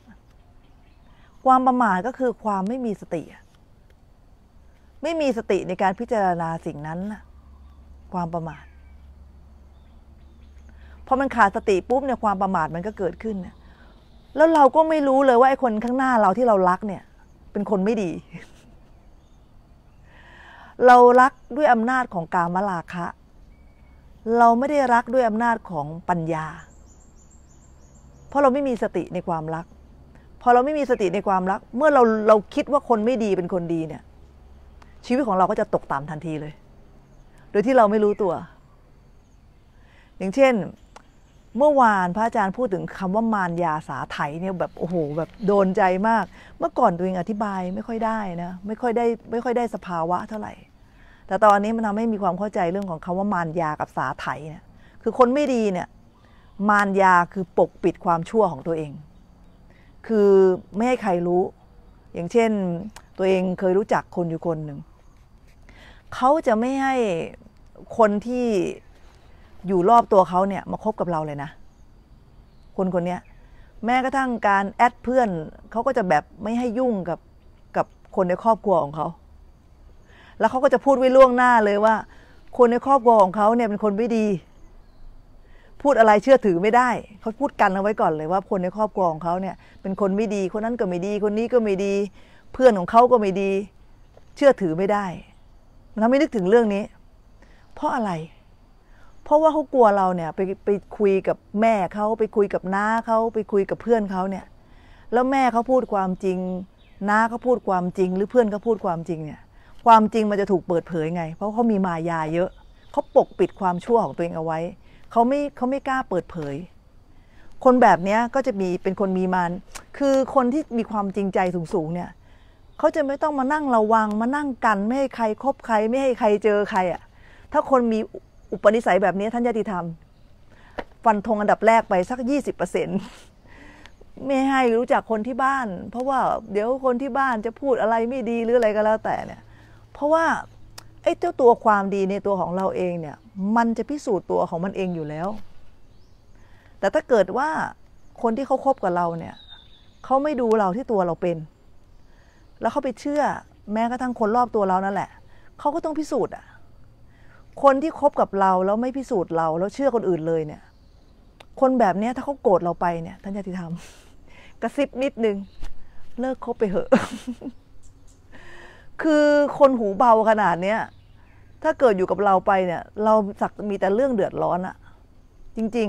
ความประมาทก็คือความไม่มีสติไม่มีสติในการพิจารณาสิ่งนั้นความประมาทพอมันขาดสติปุ๊บเนี่ยความประมาทมันก็เกิดขึ้นแล้วเราก็ไม่รู้เลยว่าไอ้คนข้างหน้าเราที่เรารักเนี่ย เป็นคนไม่ดี เรารักด้วยอำนาจของกามราคะ เราไม่ได้รักด้วยอำนาจของปัญญา เพราะเราไม่มีสติในความรัก พอเราไม่มีสติในความรัก เมื่อเราเราคิดว่าคนไม่ดีเป็นคนดีเนี่ย ชีวิตของเราก็จะตกต่ำทันทีเลย โดยที่เราไม่รู้ตัว อย่างเช่นเมื่อวานพระอาจารย์พูดถึงคำว่ามารยาสาไถเนี่ยแบบโอ้โหแบบโดนใจมาก เมื่อก่อนตัวเองอธิบาย ไม่ค่อยได้นะไม่ค่อยได้ไม่ค่อยได้สภาวะเท่าไหร่ แต่ตอนนี้มันทำให้มีความเข้าใจเรื่องของคำว่ามารยากับสาไถเนี่ย คือคนไม่ดีเนี่ย มารยาคือปกปิดความชั่วของตัวเอง คือไม่ให้ใครรู้อย่างเช่น ตัวเองเคยรู้จักคนอยู่คนหนึ่งเขาจะไม่ให้คนที่อยู่รอบตัวเขาเนี่ยมาคบกับเราเลยนะ คนคนนี้แม้กระทั่งการ แอดเพื่อนเขาก็จะแบบไม่ให้ยุ่งกับกับคนในครอบครัวของเขาแล้วเขาก็จะพูดไว้ล่วงหน้าเลยว่า คนในครอบครัวของเขาเนี่ยเป็นคนไม่ดี พูดอะไรเชื่อถือไม่ได้เขาพูดกันเอาไว้ก่อนเลยว่า คนในครอบครัวของเขาเนี่ยเป็นคนไม่ดีคนนั้นก็ไม่ดี คนนี้ก็ไม่ดี เพื่อนของเขาก็ไม่ดี เชื่อถือไม่ได้มันทำให้นึกถึงเรื่องนี้ เพราะอะไรเพราะว่าเขากลัวเราเนี่ยไปไปคุยกับแม่เขาไปคุยกับน้าเขาไปคุยกับเพื่อนเขาเนี่ย แล้วแม่เขาพูดความจริงน้าเขาพูดความจริง หรือเพื่อนเขาพูดความจริงเนี่ย ความจริงมันจะถูกเปิดเผยไง เพราะเขามีมายาเยอะ เขาปกปิดความชั่วของตัวเองเอาไว้เขาไม่เขาไม่กล้าเปิดเผย คนแบบนี้ก็จะมีเป็นคนมีมานคือคนที่มีความจริงใจสูงๆเนี่ยเขาจะไม่ต้องมานั่งระวังมานั่งกันไม่ให้ใครคบใคร ไม่ให้ใครเจอใครอะ่ะถ้าคนมีอุปนิสัยแบบนี้ท่านยติธรรมฟันธงอันดับแรกไปสัก20%ไม่ให้รู้จักคนที่บ้าน เพราะว่า เดี๋ยวคนที่บ้านจะพูดอะไรไม่ดีหรืออะไรก็แล้วแต่เนี่ย เพราะว่าไอ้เจ้าตัวความดีในตัวของเราเองเนี่ย มันจะพิสูจน์ตัวของมันเองอยู่แล้ว แต่ถ้าเกิดว่าคนที่เขาคบกับเราเนี่ยเขาไม่ดูเรา ที่ตัวเราเป็น แล้วเขาไปเชื่อ แม้กระทั่งคนรอบตัวเรานั่นแหละเขาก็ต้องพิสูจน์อ่ะคนที่คบกับเราแล้วไม่พิสูจน์เรา แล้วเชื่อคนอื่นเลยเนี่ย คนแบบนี้ถ้าเขาโกรธเราไปเนี่ยท่านญาติธรรมกระซิบนิดนึงเลิกคบไปเหอะ คือคนหูเบาขนาดเนี้ย ถ้าเกิดอยู่กับเราไปเนี่ย เราสักมีแต่เรื่องเดือดร้อนอะจริง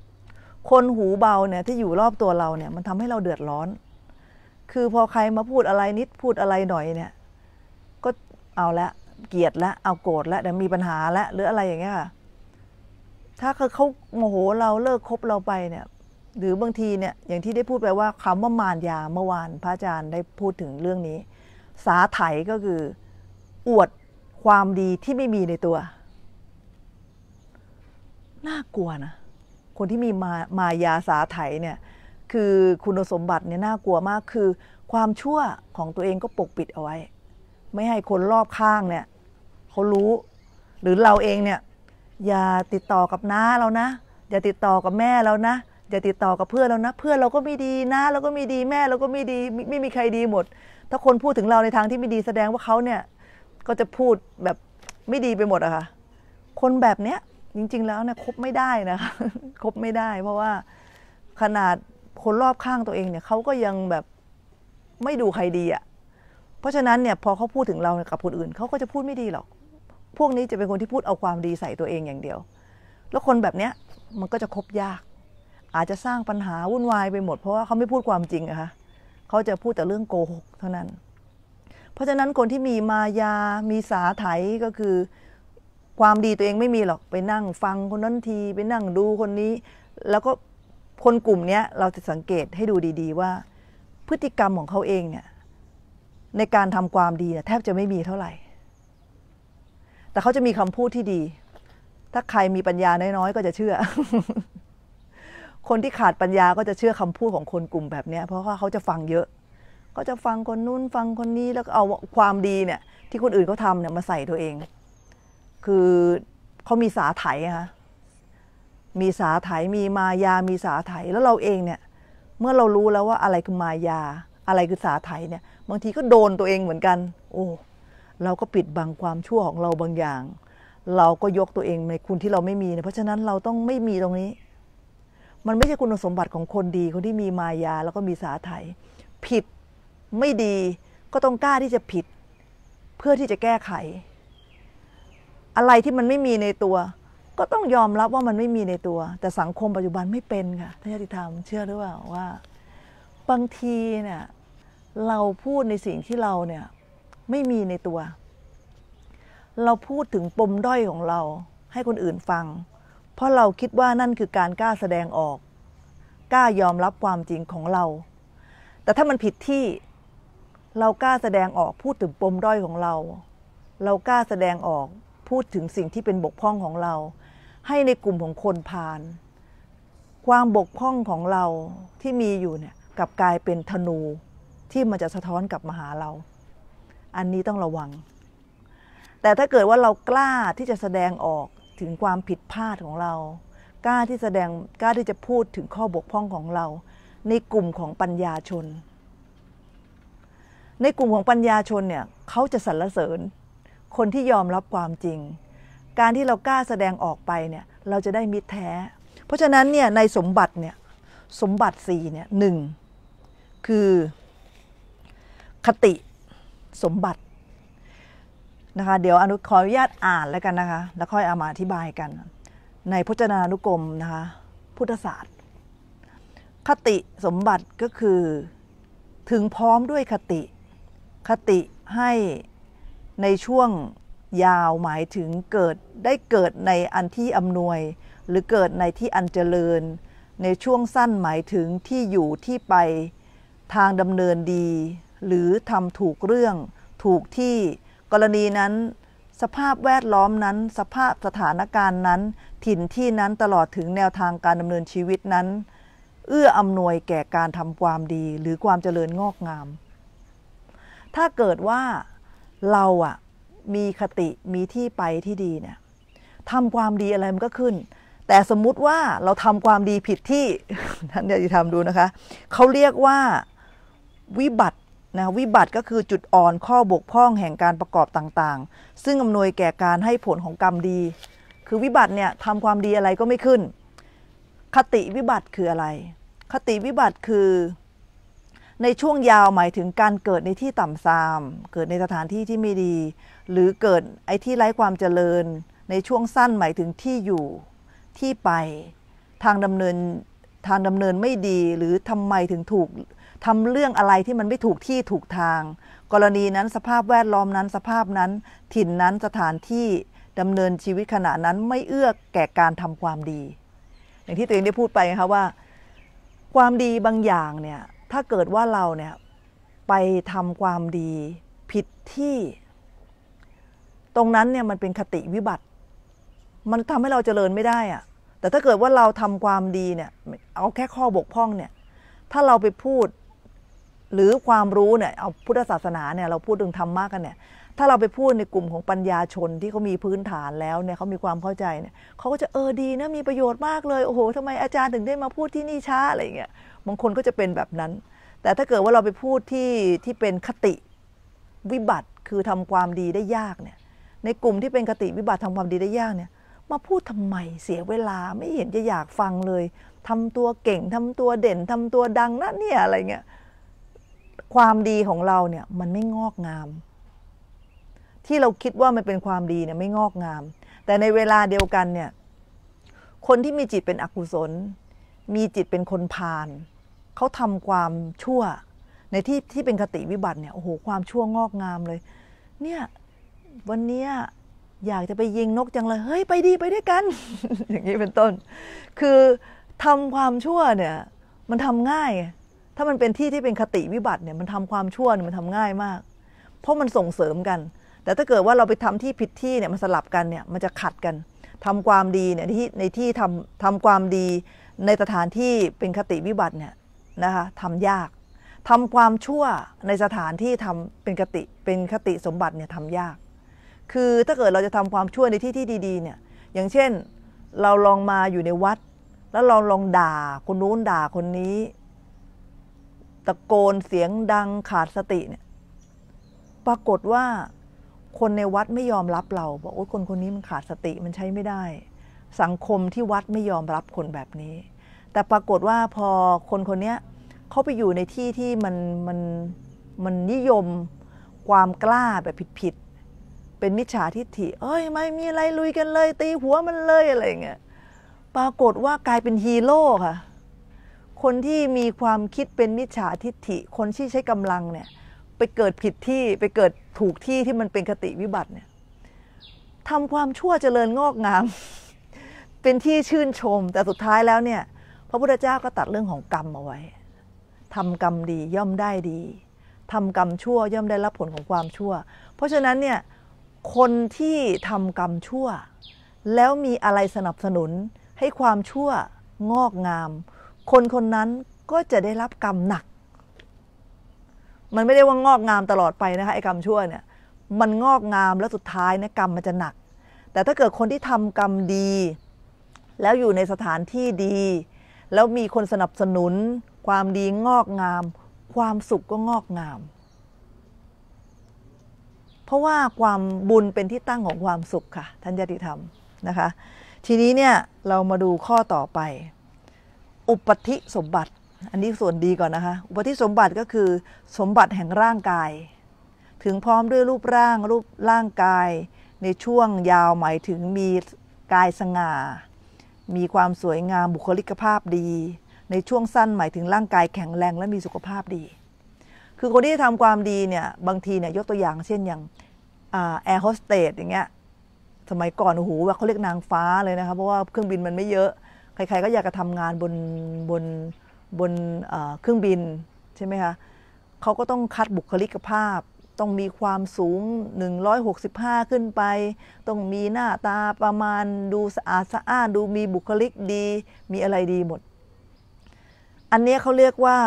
ๆคนหูเบาเนี่ยที่อยู่รอบตัวเราเนี่ย มันทำให้เราเดือดร้อน คือพอใครมาพูดอะไรนิดพูดอะไรหน่อยเนี่ย ก็เอาละเกลียดล้วเอาโกรธแล้วเดี๋ยวมีปัญหาแล้วหรืออะไรอย่างเงี้ยค่ะถ้าเขาโมโหเราเลิกคบเราไปเนี่ย หรือบางทีเนี่ยอย่างที่ได้พูดไปว่า คำว่ามารยาเมื่อวาน พระอาจารย์ได้พูดถึงเรื่องนี้ สาไถก็คืออวดความดีที่ไม่มีในตัวน่ากลัวนะคนที่มีมามายาสาไถเนี่ย คือคุณสมบัติเนี่ยน่ากลัวมากคือ ความชั่วของตัวเองก็ปกปิดเอาไว้ไม่ให้คนรอบข้างเนี่ย เขารู้ หรือเราเองเนี่ย อย่าติดต่อกับน้าเรานะ อย่าติดต่อกับแม่เรานะ อย่าติดต่อกับเพื่อนเรานะเพื่อนเราก็ไม่ดีนะเราก็ไม่ดีแม่เราก็ไม่ดีไมไม่มีใครดีหมด ถ้าคนพูดถึงเราในทางที่ไม่ดีแสดงว่าเขาเนี่ยก็จะพูดแบบไม่ดีไปหมดอะค่ะ คนแบบเนี้ยจริง ๆแล้วเนี่ยคบไม่ได้นะคะคบไม่ได้เพราะว่าขนาดคนรอบข้างตัวเองเนี่ยเขาก็ยังแบบไม่ดูใครดีอะเพราะฉะนั้นเนี่ยพอเขาพูดถึงเรากับคนอื่นเขาก็จะพูดไม่ดีหรอก พวกนี้จะเป็นคนที่พูดเอาความดีใส่ตัวเองอย่างเดียว แล้วคนแบบเนี้ยมันก็จะคบยาก อาจจะสร้างปัญหาวุ่นวายไปหมดเพราะว่าเขาไม่พูดความจริงอะคะเขาจะพูดแต่เรื่องโกหกเท่านั้น เพราะฉะนั้นคนที่มีมายา มีสาไถก็คือ ความดีตัวเองไม่มีหรอกไปนั่งฟัง คนนั้นทีไปนั่งดูคนนี้ แล้วก็คนกลุ่มเนี้ยเราจะสังเกตให้ดูดีๆว่า พฤติกรรมของเขาเองเนี่ยในการทำความดีแทบจะไม่มีเท่าไหร่ แต่เขาจะมีคำพูดที่ดี ถ้าใครมีปัญญา น้อย ๆ ก็จะเชื่อ คนที่ขาดปัญญา ก็จะเชื่อคำพูดของคนกลุ่มแบบนี้เพราะว่าเขาจะฟังเยอะ ก็จะฟังคนนู้นฟังคนนี้ แล้วเอาความดีเนี่ย ที่คนอื่นเขาทำเนี่ยมาใส่ตัวเอง คือเขามีสาไถค่ะ มีสาไถมีมายา มีสาไถแล้วเราเองเนี่ย เมื่อเรารู้แล้วว่าอะไรคือมายา อะไรคือสาไถเนี่ยบางทีก็โดนตัวเองเหมือนกัน โอ้ เราก็ปิดบังความชั่วของเราบางอย่าง เราก็ยกตัวเองในคุณที่เราไม่มีนะเพราะฉะนั้นเราต้องไม่มีตรงนี้ มันไม่ใช่คุณสมบัติของคนดี คนที่มีมายา แล้วก็มีสาไถผิด ไม่ดี ก็ต้องกล้าที่จะผิด เพื่อที่จะแก้ไข อะไรที่มันไม่มีในตัว ก็ต้องยอมรับว่ามันไม่มีในตัว แต่สังคมปัจจุบันไม่เป็นค่ะท่านยติธรรมเชื่อหรือเปล่าว่า บางทีเนี่ยเราพูดในสิ่งที่เราเนี่ย ไม่มีในตัว เราพูดถึงปมด้อยของเรา ให้คนอื่นฟัง เพราะเราคิดว่านั่นคือการกล้าแสดงออก กล้ายอมรับความจริงของเรา แต่ถ้ามันผิดที่ เรากล้าแสดงออก พูดถึงปมด้อยของเรา เรากล้าแสดงออก พูดถึงสิ่งที่เป็นบกพร่องของเรา ให้ในกลุ่มของคนพาล ความบกพร่องของเราที่มีอยู่เนี่ยกลับกลายเป็นธนูที่มันจะสะท้อนกลับมาหาเรา อันนี้ต้องระวัง แต่ถ้าเกิดว่าเรากล้าที่จะแสดงออกถึงความผิดพลาดของเรา กล้าที่แสดงกล้าที่จะพูดถึงข้อบกพร่องของเรา ในกลุ่มของปัญญาชน ในกลุ่มของปัญญาชนเนี่ยเขาจะสรรเสริญ คนที่ยอมรับความจริง การที่เรากล้าแสดงออกไปเนี่ยเราจะได้มิตรแท้ เพราะฉะนั้นเนี่ยในสมบัติเนี่ยสมบัติ4เนี่ยหนึ่งคือคติสมบัตินะคะเดี๋ยวอนุขออนุญาตอ่านแล้วกันนะคะแล้วค่อยเอามาอธิบายกัน ในพจนานุกรมนะคะพุทธศาสตร์ คติสมบัติก็คือถึงพร้อมด้วยคติ คติให้ในช่วงยาวหมายถึงเกิดได้เกิดในอันที่อำนวย หรือเกิดในที่อันเจริญ ในช่วงสั้นหมายถึงที่อยู่ที่ไปทางดำเนินดีหรือทำถูกเรื่องถูกที่กรณีนั้นสภาพแวดล้อมนั้น สภาพสถานการณ์นั้น ถิ่นที่นั้นตลอดถึงแนวทางการดำเนินชีวิตนั้น เอื้ออำนวยแก่การทำความดี หรือความเจริญงอกงาม ถ้าเกิดว่าเราอะมีคติมีที่ไปที่ดีเนี่ยทำความดีอะไรมันก็ขึ้น แต่สมมุติว่าเราทำความดีผิดที่ท่านอยากจะทำดูนะคะ เขาเรียกว่าวิบัตินะวิบัติก็คือจุดอ่อนข้อบกพร่องแห่งการประกอบต่างๆ ซึ่งอำนวยแก่การให้ผลของกรรมดี คือวิบัติเนี่ยทำความดีอะไรก็ไม่ขึ้น คติวิบัติคืออะไร คติวิบัติคือในช่วงยาวหมายถึงการเกิดในที่ต่ำทราม เกิดในสถานที่ที่ไม่ดี หรือเกิดไอ้ที่ไร้ความเจริญในช่วงสั้นหมายถึงที่อยู่ที่ไปทางดำเนินทางดำเนินไม่ดีหรือทำไมถึงถูกทำเรื่องอะไรที่มันไม่ถูกที่ถูกทาง กรณีนั้นสภาพแวดล้อมนั้น สภาพนั้น ถิ่นนั้นสถานที่ดำเนินชีวิตขณะนั้นไม่เอื้อแก่การทำความดี อย่างที่ตัวเองได้พูดไปนะคะว่า ความดีบางอย่างเนี่ยถ้าเกิดว่าเราเนี่ยไปทำความดีผิดที่ ตรงนั้นเนี่ยมันเป็นคติวิบัติ มันทำให้เราเจริญไม่ได้อะแต่ถ้าเกิดว่าเราทำความดีเนี่ยเอาแค่ข้อบกพร่องเนี่ยถ้าเราไปพูดหรือความรู้เนี่ยเอาพุทธศาสนาเนี่ยเราพูดถึงธรรมะกันเนี่ยถ้าเราไปพูดในกลุ่มของปัญญาชนที่เขามีพื้นฐานแล้วเนี่ยเขามีความเข้าใจเนี่ยเขาก็จะเออดีนะมีประโยชน์มากเลย โอ้โหทำไมอาจารย์ถึงได้มาพูดที่นี่ช้าอะไรเงี้ยบางคนก็จะเป็นแบบนั้น แต่ถ้าเกิดว่าเราไปพูดที่ที่เป็นคติวิบัติคือทำความดีได้ยากเนี่ย ในกลุ่มที่เป็นคติวิบัติทำความดีได้ยากเนี่ย มาพูดทำไมเสียเวลาไม่เห็นจะอยากฟังเลย ทำตัวเก่ง ทำตัวเด่น ทำตัวดังนะเนี่ยอะไรเงี้ยความดีของเราเนี่ยมันไม่งอกงาม ที่เราคิดว่ามันเป็นความดีเนี่ยไม่งอกงาม แต่ในเวลาเดียวกัน เนี่ย คนที่มีจิตเป็นอกุศลมีจิตเป็นคนพาลเขาทำความชั่ว ในที่ที่เป็นคติวิบัติเนี่ยโอ้โหความชั่วงอกงามเลย เนี่ย วันนี้อยากจะไปยิงนกจังเลยเฮ้ยไปดีไปด้วยกัน อย่างนี้เป็นต้น คือทำความชั่วเนี่ย มันทำง่ายถ้ามันเป็นที่ที่เป็นคติวิบัติเนี่ยมันทำความชั่วมันทำง่ายมาก เพราะมันส่งเสริมกัน แต่ถ้าเกิดว่าเราไปทำที่ผิดที่เนี่ยมันสลับกันเนี่ยมันจะขัดกัน ทำความดีเนี่ยที่ในที่ทำทำความดีในสถานที่เป็นคติวิบัติเนี่ยนะคะทำยาก ทำความชั่วในสถานที่ทำเป็นคติเป็นคติสมบัติเนี่ยทำยาก คือถ้าเกิดเราจะทำความชั่วในที่ที่ดีๆเนี่ยอย่างเช่นเราลองมาอยู่ในวัด แล้วลองลองด่าคนนู้นด่าคนนี้ตะโกนเสียงดังขาดสติเนี่ยปรากฏว่าคนในวัดไม่ยอมรับเราบอกโอ้คนคนนี้มันขาดสติมันใช้ไม่ได้ สังคมที่วัดไม่ยอมรับคนแบบนี้ แต่ปรากฏว่าพอคนคนนี้เขาไปอยู่ในที่ที่มันมันมันนิยมความกล้าแบบผิดๆเป็นมิจฉาทิฏฐิ เอ้ยไม่มีอะไรลุยกันเลย ตีหัวมันเลยอะไรเงี้ยปรากฏว่ากลายเป็นฮีโร่ค่ะคนที่มีความคิดเป็นมิจฉาทิฏฐิ คนที่ใช้กำลังเนี่ยไปเกิดผิดที่ไปเกิดถูกที่ที่มันเป็นคติวิบัติเนี่ยทำความชั่วเจริญงอกงาม เป็นที่ชื่นชมแต่สุดท้ายแล้วเนี่ย พระพุทธเจ้าก็ตัดเรื่องของกรรมเอาไว้ทำกรรมดีย่อมได้ดีทำกรรมชั่วย่อมได้รับผลของความชั่ว เพราะฉะนั้นเนี่ยคนที่ทำกรรมชั่ว แล้วมีอะไรสนับสนุนให้ความชั่วงอกงามคนคนนั้นก็จะได้รับกรรมหนัก มันไม่ได้ว่างอกงามตลอดไปนะคะ ไอ้กรรมชั่วเนี่ย มันงอกงามแล้วสุดท้ายเนี่ยกรรมมันจะหนัก แต่ถ้าเกิดคนที่ทำกรรมดี แล้วอยู่ในสถานที่ดี แล้วมีคนสนับสนุน ความดีงอกงาม ความสุขก็งอกงาม เพราะว่าความบุญเป็นที่ตั้งของความสุขค่ะท่านยติธรรม นะคะ ทีนี้เนี่ยเรามาดูข้อต่อไปอุปธิสมบัติ อันนี้ส่วนดีก่อนนะคะ อุปธิสมบัติก็คือสมบัติแห่งร่างกาย ถึงพร้อมด้วยรูปร่างรูปร่างกายในช่วงยาวหมายถึงมีกายสง่า มีความสวยงามบุคลิกภาพดี ในช่วงสั้นหมายถึงร่างกายแข็งแรงและมีสุขภาพดี คือคนที่ทำความดีเนี่ยบางทีเนี่ยยกตัวอย่างเช่นอย่างแอร์โฮสเตสอย่างเงี้ยสมัยก่อนโอ้โหเขาเรียกนางฟ้าเลยนะคะเพราะว่าเครื่องบินมันไม่เยอะใครๆก็อยากจะทำงานบนบนบนเครื่องบินใช่ไหมคะเขาก็ต้องคัดบุคลิกภาพ ต้องมีความสูง 165 ขึ้นไป ต้องมีหน้าตาประมาณดูสะอาดสะอ้านดูมีบุคลิกดี มีอะไรดีหมด อันนี้เขาเรียกว่า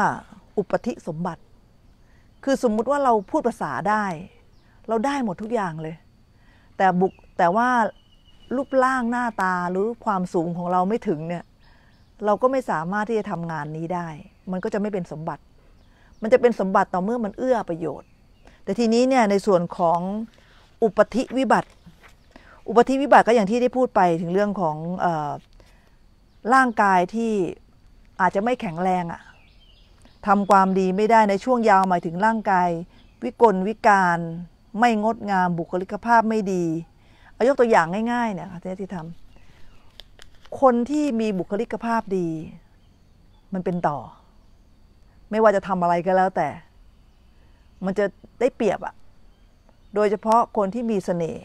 อุปธิสมบัติ คือสมมุติว่าเราพูดภาษาได้ เราได้หมดทุกอย่างเลย แต่บุกแต่ว่ารูปร่างหน้าตาหรือความสูงของเราไม่ถึงเนี่ยเราก็ไม่สามารถที่จะทำงานนี้ได้ มันก็จะไม่เป็นสมบัติ มันจะเป็นสมบัติต่อเมื่อมันเอื้อประโยชน์ แต่ทีนี้เนี่ยในส่วนของอุปธิวิบัติ อุปธิวิบัติก็อย่างที่ได้พูดไปถึงเรื่องของออร่างกายที่อาจจะไม่แข็งแรงอะทำความดีไม่ได้ในช่วงยาวหมายถึงร่างกาย วิกลวิการไม่งดงามบุคลิกภาพไม่ดีายกตัวอย่างง่ายๆเนี่ยค่ะที่ธรรมคนที่มีบุคลิกภาพดี มันเป็นต่อ ไม่ว่าจะทำอะไรก็แล้วแต่ มันจะได้เปรียบอะโดยเฉพาะคนที่มีเสน่ห์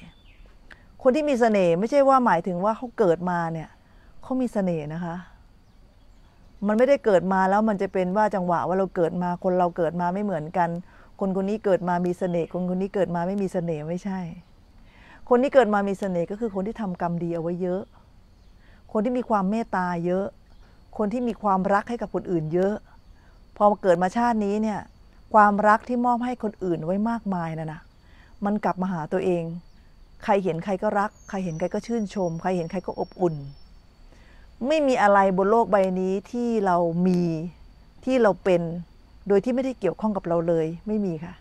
คนที่มีเสน่ห์ไม่ใช่ว่าหมายถึงว่าเขาเกิดมาเนี่ยเขามีเสน่ห์นะคะ มันไม่ได้เกิดมาแล้วมันจะเป็นว่าจังหวะว่าเราเกิดมาคนเราเกิดมาไม่เหมือนกัน คนคนนี้เกิดมามีเสน่ห์คนคนนี้เกิดมาไม่มีเสน่ห์ไม่ใช่คนที่เกิดมามีเสน่ห์ก็คือคนที่ทำกรรมดีเอาไว้เยอะ คนที่มีความเมตตาเยอะ คนที่มีความรักให้กับคนอื่นเยอะ พอมาเกิดมาชาตินี้เนี่ย ความรักที่มอบให้คนอื่นไว้มากมายนะนะมันกลับมาหาตัวเอง ใครเห็นใครก็รัก ใครเห็นใครก็ชื่นชม ใครเห็น ใครก็อบอุ่น ไม่มีอะไรบนโลกใบนี้ที่เรามีที่เราเป็นโดยที่ไม่ได้เกี่ยวข้องกับเราเลยไม่มีค่ะ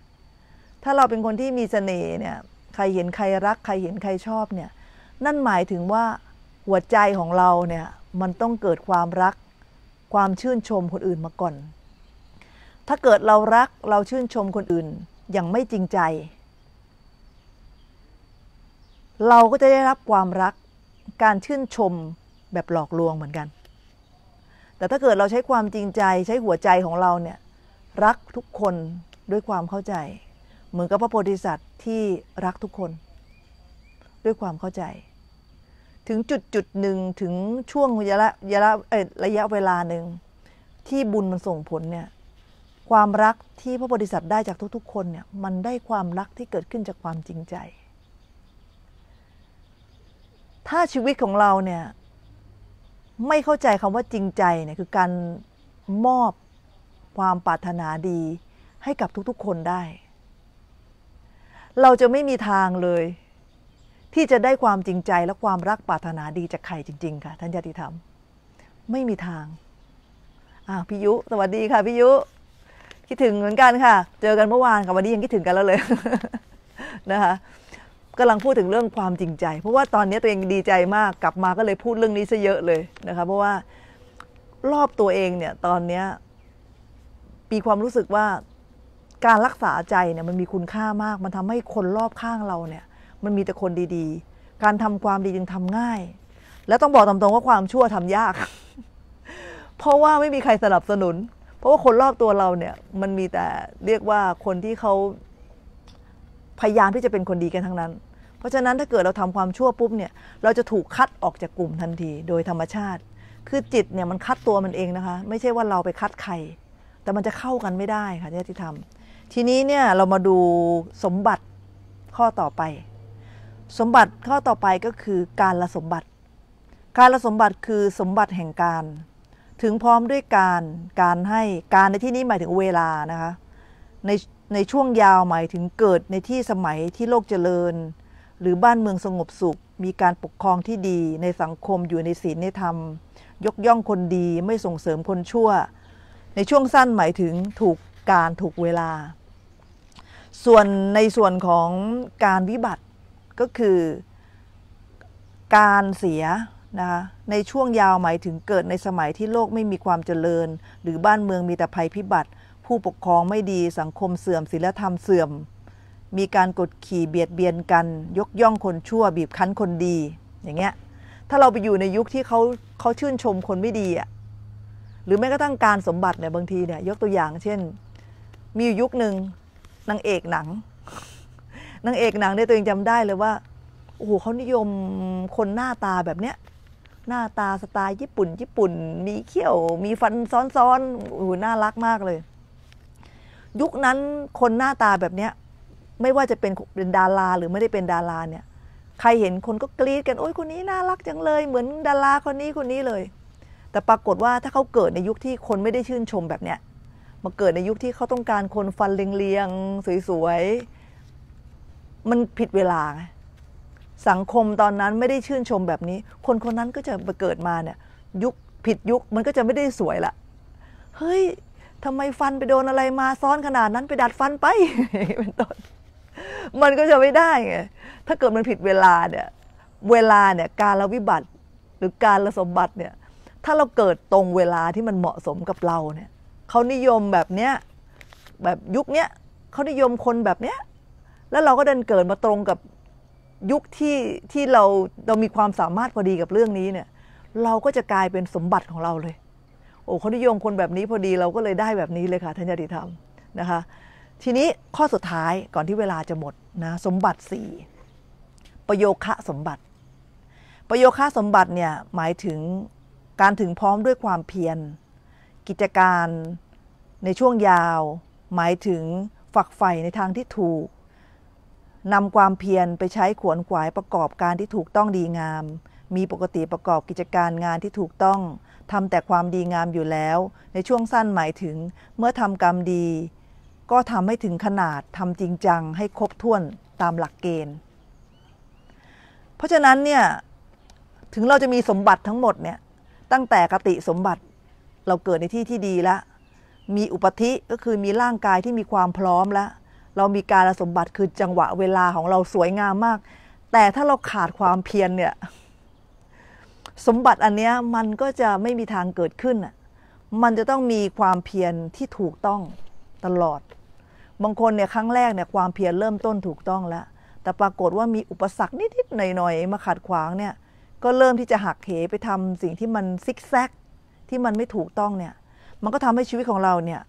ถ้าเราเป็นคนที่มีเสน่ห์เนี่ยใครเห็นใครรัก ใครเห็นใครชอบเนี่ยนั่นหมายถึงว่าหัวใจของเราเนี่ยมันต้องเกิดความรักความชื่นชมคนอื่นมาก่อน ถ้าเกิดเรารักเราชื่นชมคนอื่น อย่างไม่จริงใจ เราก็จะได้รับความรักการชื่นชมแบบหลอกลวงเหมือนกัน แต่ถ้าเกิดเราใช้ความจริงใจใช้หัวใจของเราเนี่ย รักทุกคนด้วยความเข้าใจเหมือนกับพระโพธิสัตว์ที่รักทุกคนด้วยความเข้าใจ ถึงจุดจุดหนึ่งถึงช่วงระยะระยะระยะเวลาหนึ่งที่บุญมัน ส่งผลเนี่ยความรักที่พระโพธิสัตว์ได้จากทุกๆคนเนี่ยมันได้ความรักที่เกิดขึ้นจากความจริงใจ ถ้าชีวิตของเราเนี่ยไม่เข้าใจคำว่าจริงใจเนี่ยคือการมอบความปรารถนาดีให้กับทุกๆ คนได้เราจะไม่มีทางเลย ที่จะได้ความจริงใจและความรักปรารถนาดีจากใครจริง ๆ ค่ะท่านญาติธรรมไม่มีทางอ้าวพิยุสวัสดีค่ะพิยุคิดถึงเหมือนกันค่ะ เจอกันเมื่อวานค่ะวันนี้ยังคิดถึงกันแล้วเลยนะคะกำลังพูดถึงเรื่องความจริงใจ เพราะว่าตอนนี้ตัวเองดีใจมากกลับมาก็เลยพูดเรื่องนี้ซะเยอะเลยนะคะเพราะว่ารอบตัวเองเนี่ย ตอนเนี้ยมีความรู้สึกว่าการรักษาใจเนี่ยมันมีคุณค่ามาก มันทำให้คนรอบข้างเราเนี่ย มันมีแต่คนดีๆ การทำความดีจึงทำง่าย และต้องบอกตรงๆว่าความชั่วทำยาก เพราะว่าไม่มีใครสนับสนุน เพราะว่าคนรอบตัวเราเนี่ยมันมีแต่เรียกว่าคนที่เขาพยายามที่จะเป็นคนดีกันทั้งนั้น เพราะฉะนั้นถ้าเกิดเราทำความชั่วปุ๊บเนี่ยเราจะถูกคัดออกจากกลุ่มทันที โดยธรรมชาติ คือจิตเนี่ยมันคัดตัวมันเองนะคะ ไม่ใช่ว่าเราไปคัดใคร แต่มันจะเข้ากันไม่ได้ค่ะญาติธรรมทีนี้เนี่ยเรามาดูสมบัติข้อต่อไป สมบัติข้อต่อไปก็คือการละสมบัติ การละสมบัติคือสมบัติแห่งการ ถึงพร้อมด้วยการการให้การในที่นี้หมายถึงเวลานะคะในในช่วงยาวหมายถึงเกิดในที่สมัยที่โลกเจริญ หรือบ้านเมืองสงบสุข มีการปกครองที่ดีในสังคมอยู่ในศีลในธรรม ยกย่องคนดีไม่ส่งเสริมคนชั่ว ในช่วงสั้นหมายถึงถูกการถูกเวลา ส่วนในส่วนของการวิบัติก็คือการเสียนะคะในช่วงยาวหมายถึงเกิดในสมัยที่โลกไม่มีความเจริญ หรือบ้านเมืองมีแต่ภัยพิบัติ ผู้ปกครองไม่ดีสังคมเสื่อมศีลธรรมเสื่อม มีการกดขี่เบียดเบียนกัน ยกย่องคนชั่วบีบคั้นคนดีอย่างเงี้ย ถ้าเราไปอยู่ในยุคที่เขาเขาชื่นชมคนไม่ดีอ่ะหรือแม้กระทั่งการสมบัติเนี่ยบางทีเนี่ยยกตัวอย่างเช่นมีอยู่ยุคหนึ่งนางเอกหนังนางเอกหนังเนี่ยตัวเองจำได้เลยว่าโอ้โหเขานิยม คนหน้าตาแบบเนี้ยหน้าตาสไตล์ญี่ปุ่น ญี่ปุ่นมีเขี้ยวมีฟันซ้อนๆโอ้โหน่ารักมากเลย ยุคนั้นคนหน้าตาแบบเนี้ย ไม่ว่าจะเป็นเป็นดาราหรือไม่ได้เป็นดาราเนี่ย ใครเห็นคนก็กรี๊ดกันโอ้ยคนนี้น่ารักจังเลยเหมือนดาราคนนี้คนนี้เลย แต่ปรากฏว่าถ้าเขาเกิดในยุคที่คนไม่ได้ชื่นชมแบบเนี้ยมาเกิดในยุคที่เขาต้องการคนฟันเลียงๆสวยๆ มันผิดเวลาสังคมตอนนั้นไม่ได้ชื่นชมแบบนี้ คนคนนั้นก็จะมาเกิดมาเนี่ยยุคผิดยุคมันก็จะไม่ได้สวยละเฮ้ย ทำไมฟันไปโดนอะไรมาซ้อนขนาดนั้น ไปดัดฟันไปเป็นต้นมันก็จะไม่ได้ไง ถ้าเกิดมันผิดเวลาเนี่ยเวลาเนี่ยการละวิบัติหรือการละสมบัติเนี่ยถ้าเราเกิดตรงเวลาที่มันเหมาะสมกับเราเนี่ยเขานิยมแบบเนี้ยแบบยุคเนี้ยเขานิยมคนแบบเนี้ยแล้วเราก็ดันเกิดมาตรงกับยุคที่ที่เราเรามีความสามารถพอดีกับเรื่องนี้เนี่ยเราก็จะกลายเป็นสมบัติของเราเลย โอ้เขานิยมคนแบบนี้พอดีเราก็เลยได้แบบนี้เลยค่ะทัญญติธรรมนะคะ ทีนี้ข้อสุดท้ายก่อนที่เวลาจะหมดนะสมบัติ4ประโยคะสมบัติ ประโยคะสมบัติเนี่ยหมายถึงการถึงพร้อมด้วยความเพียรกิจการในช่วงยาวหมายถึงฝักใฝ่ในทางที่ถูกนำความเพียรไปใช้ขวนขวายประกอบการที่ถูกต้องดีงาม มีปกติประกอบกิจการงานที่ถูกต้องทำแต่ความดีงามอยู่แล้วในช่วงสั้นหมายถึงเมื่อทำกรรมดี ก็ทำให้ถึงขนาดทำจริงจังให้ครบถ้วนตามหลักเกณฑ์ เพราะฉะนั้นเนี่ยถึงเราจะมีสมบัติทั้งหมดเนี่ยตั้งแต่กติสมบัติเราเกิดในที่ที่ดีแล้วมีอุปธิก็คือมีร่างกายที่มีความพร้อมแล้วเรามีการสมบัติคือจังหวะเวลาของเราสวยงามมาก แต่ถ้าเราขาดความเพียรเนี่ย สมบัติอันเนี้ย มันก็จะไม่มีทางเกิดขึ้น มันจะต้องมีความเพียรที่ถูกต้องตลอด บางคนเนี่ยครั้งแรกเนี่ยความเพียรเริ่มต้นถูกต้องแล้ว แต่ปรากฏว่ามีอุปสรรคนิด ๆ หน่อย ๆ มาขัดขวางเนี่ยก็เริ่มที่จะหักเหไปทำสิ่งที่มันซิกแซกที่มันไม่ถูกต้องเนี่ย มันก็ทำให้ชีวิตของเราเนี่ย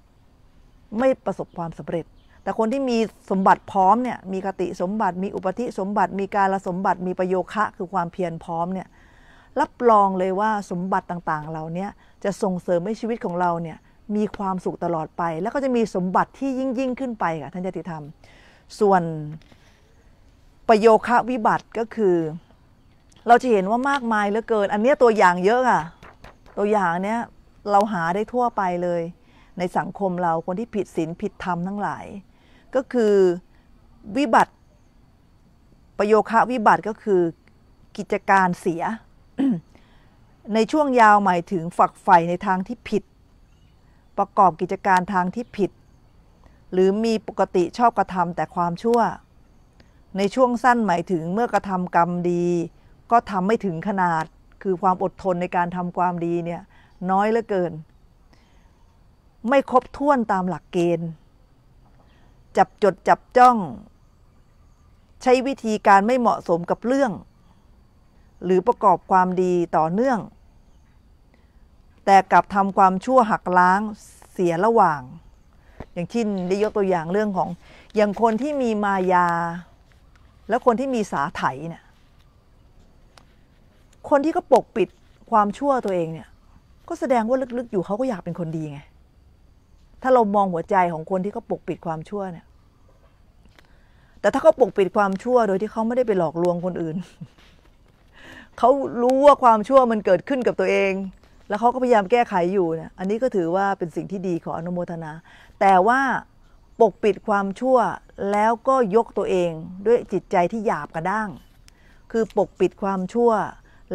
ไม่ประสบความสำเร็จ แต่คนที่มีสมบัติพร้อมเนี่ย มีคติสมบัติ มีอุปธิสมบัติ มีการละสมบัติ มีประโยคะ คือความเพียรพร้อมเนี่ย รับรองเลยว่าสมบัติต่างๆเหล่านี้จะส่งเสริมให้ชีวิตของเราเนี่ย มีความสุขตลอดไป แล้วก็จะมีสมบัติที่ยิ่งยิ่งขึ้นไปค่ะท่านจติธรรม ส่วนประโยคะวิบัติก็คือ เราจะเห็นว่ามากมายเหลือเกิน อันนี้ตัวอย่างเยอะค่ะตัวอย่างเนี้ยเราหาได้ทั่วไปเลย ในสังคมเราคนที่ผิดศีลผิดธรรมทั้งหลาย ก็คือวิบัติประโยคะวิบัติก็คือกิจการเสีย ในช่วงยาวหมายถึงฝักใฝ่ในทางที่ผิด ประกอบกิจการทางที่ผิด หรือมีปกติชอบกระทำแต่ความชั่ว ในช่วงสั้นหมายถึงเมื่อกระทำกรรมดีก็ทำไม่ถึงขนาดคือความอดทนในการทำความดีเนี่ยน้อยเหลือเกิน ไม่ครบถ้วนตามหลักเกณฑ์ จับจดจับจ้อง ใช้วิธีการไม่เหมาะสมกับเรื่อง หรือประกอบความดีต่อเนื่อง แต่กลับทำความชั่วหักล้างเสียระหว่าง อย่างที่ได้ยกตัวอย่างเรื่องของอย่างคนที่มีมายา และคนที่มีสาไถเนี่ยคนที่ก็ปกปิดความชั่วตัวเองเนี่ย ก็แสดงว่าลึกๆ อยู่เขาก็อยากเป็นคนดีไง ถ้าเรามองหัวใจของคนที่เขาปกปิดความชั่วเนี่ย แต่ถ้าเขาปกปิดความชั่วโดยที่เขาไม่ได้ไปหลอกลวงคนอื่น เขารู้ว่าความชั่วมันเกิดขึ้นกับตัวเอง แล้วเขาก็พยายามแก้ไขอยู่เนี่ย อันนี้ก็ถือว่าเป็นสิ่งที่ดีขออนุโมทนา แต่ว่าปกปิดความชั่วแล้วก็ยกตัวเองด้วยจิตใจที่หยาบกระด้าง คือปกปิดความชั่ว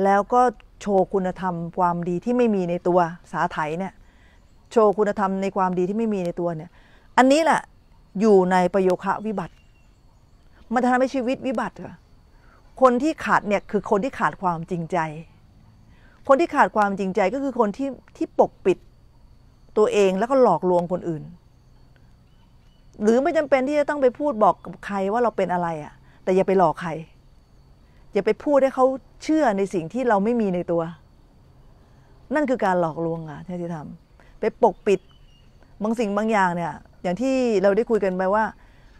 แล้วก็โชว์คุณธรรมความดีที่ไม่มีในตัวสาไถเนี่ย โชว์คุณธรรมในความดีที่ไม่มีในตัวเนี่ย อันนี้แหละ อยู่ในประโยคะวิบัติ มันทำให้ชีวิตวิบัติอคนที่ขาดเนี่ยคือคนที่ขาดความจริงใจ คนที่ขาดความจริงใจก็คือคนที่ที่ปกปิดตัวเองแล้วก็หลอกลวงคนอื่น หรือไม่จำเป็นที่จะต้องไปพูดบอกกับใครว่าเราเป็นอะไรอะ่ะ แต่อย่าไปหลอกใคร อย่าไปพูดให้เขาเชื่อในสิ่งที่เราไม่มีในตัว นั่นคือการหลอกลวงอะที่ทำไปปกปิด บางสิ่งบางอย่างเนี่ย อย่างที่เราได้คุยกันไปว่า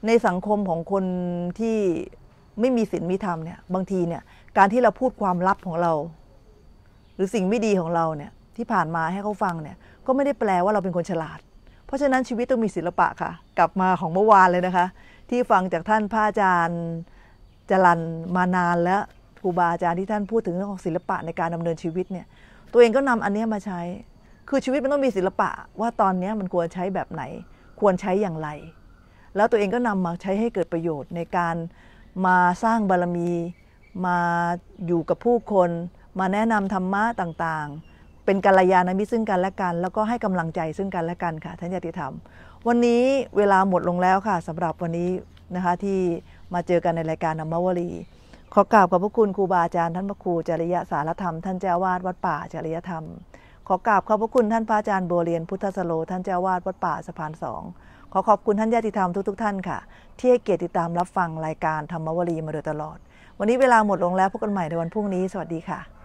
ในสังคมของคนที่ไม่มีศีลมีธรรมเนี่ยบางทีเนี่ยการที่เราพูดความลับของเรา หรือสิ่งไม่ดีของเราเนี่ย ที่ผ่านมาให้เขาฟังเนี่ย ก็ไม่ได้แปลว่าเราเป็นคนฉลาด เพราะฉะนั้นชีวิตต้องมีศิลปะค่ะ กลับมาของเมื่อวานเลยนะคะ ที่ฟังจากท่านพระอาจารย์จรันมานานแล้วครูบาอาจารย์ที่ท่านพูดถึงเรื่องของศิลปะในการดำเนินชีวิตเนี่ยตัวเองก็นำอันนี้มาใช้คือชีวิตมันต้องมีศิลปะ ว่าตอนนี้มันควรใช้แบบไหน ควรใช้อย่างไร แล้วตัวเองก็นำมาใช้ให้เกิดประโยชน์ในการมาสร้างบารมี มาอยู่กับผู้คน มาแนะนำธรรมะต่างๆ เป็นกัลยาณมิตรซึ่งกันและกัน แล้วก็ให้กำลังใจซึ่งกันและกันค่ะท่านญาติธรรม วันนี้เวลาหมดลงแล้วค่ะ สำหรับวันนี้นะคะที่มาเจอกันในรายการนัมมวลีขอกราบขอบพระคุณครูบาอาจารย์ท่านพระครูจริยสารธรรมท่านเจ้าวาดวัดป่าจริยธรรม ขอกราบขอบพระคุณท่านพระอาจารย์โบเรียนพุทธสโลท่านเจ้าวาดวัดป่าสะพานสองขอขอบคุณท่านญาติธรรมทุกๆท่านค่ะ ที่ให้เกียรติติดตามรับฟังรายการธรรมวลีมาโดยตลอด วันนี้เวลาหมดลงแล้วพบกันใหม่ในวันพรุ่งนี้สวัสดีค่ะ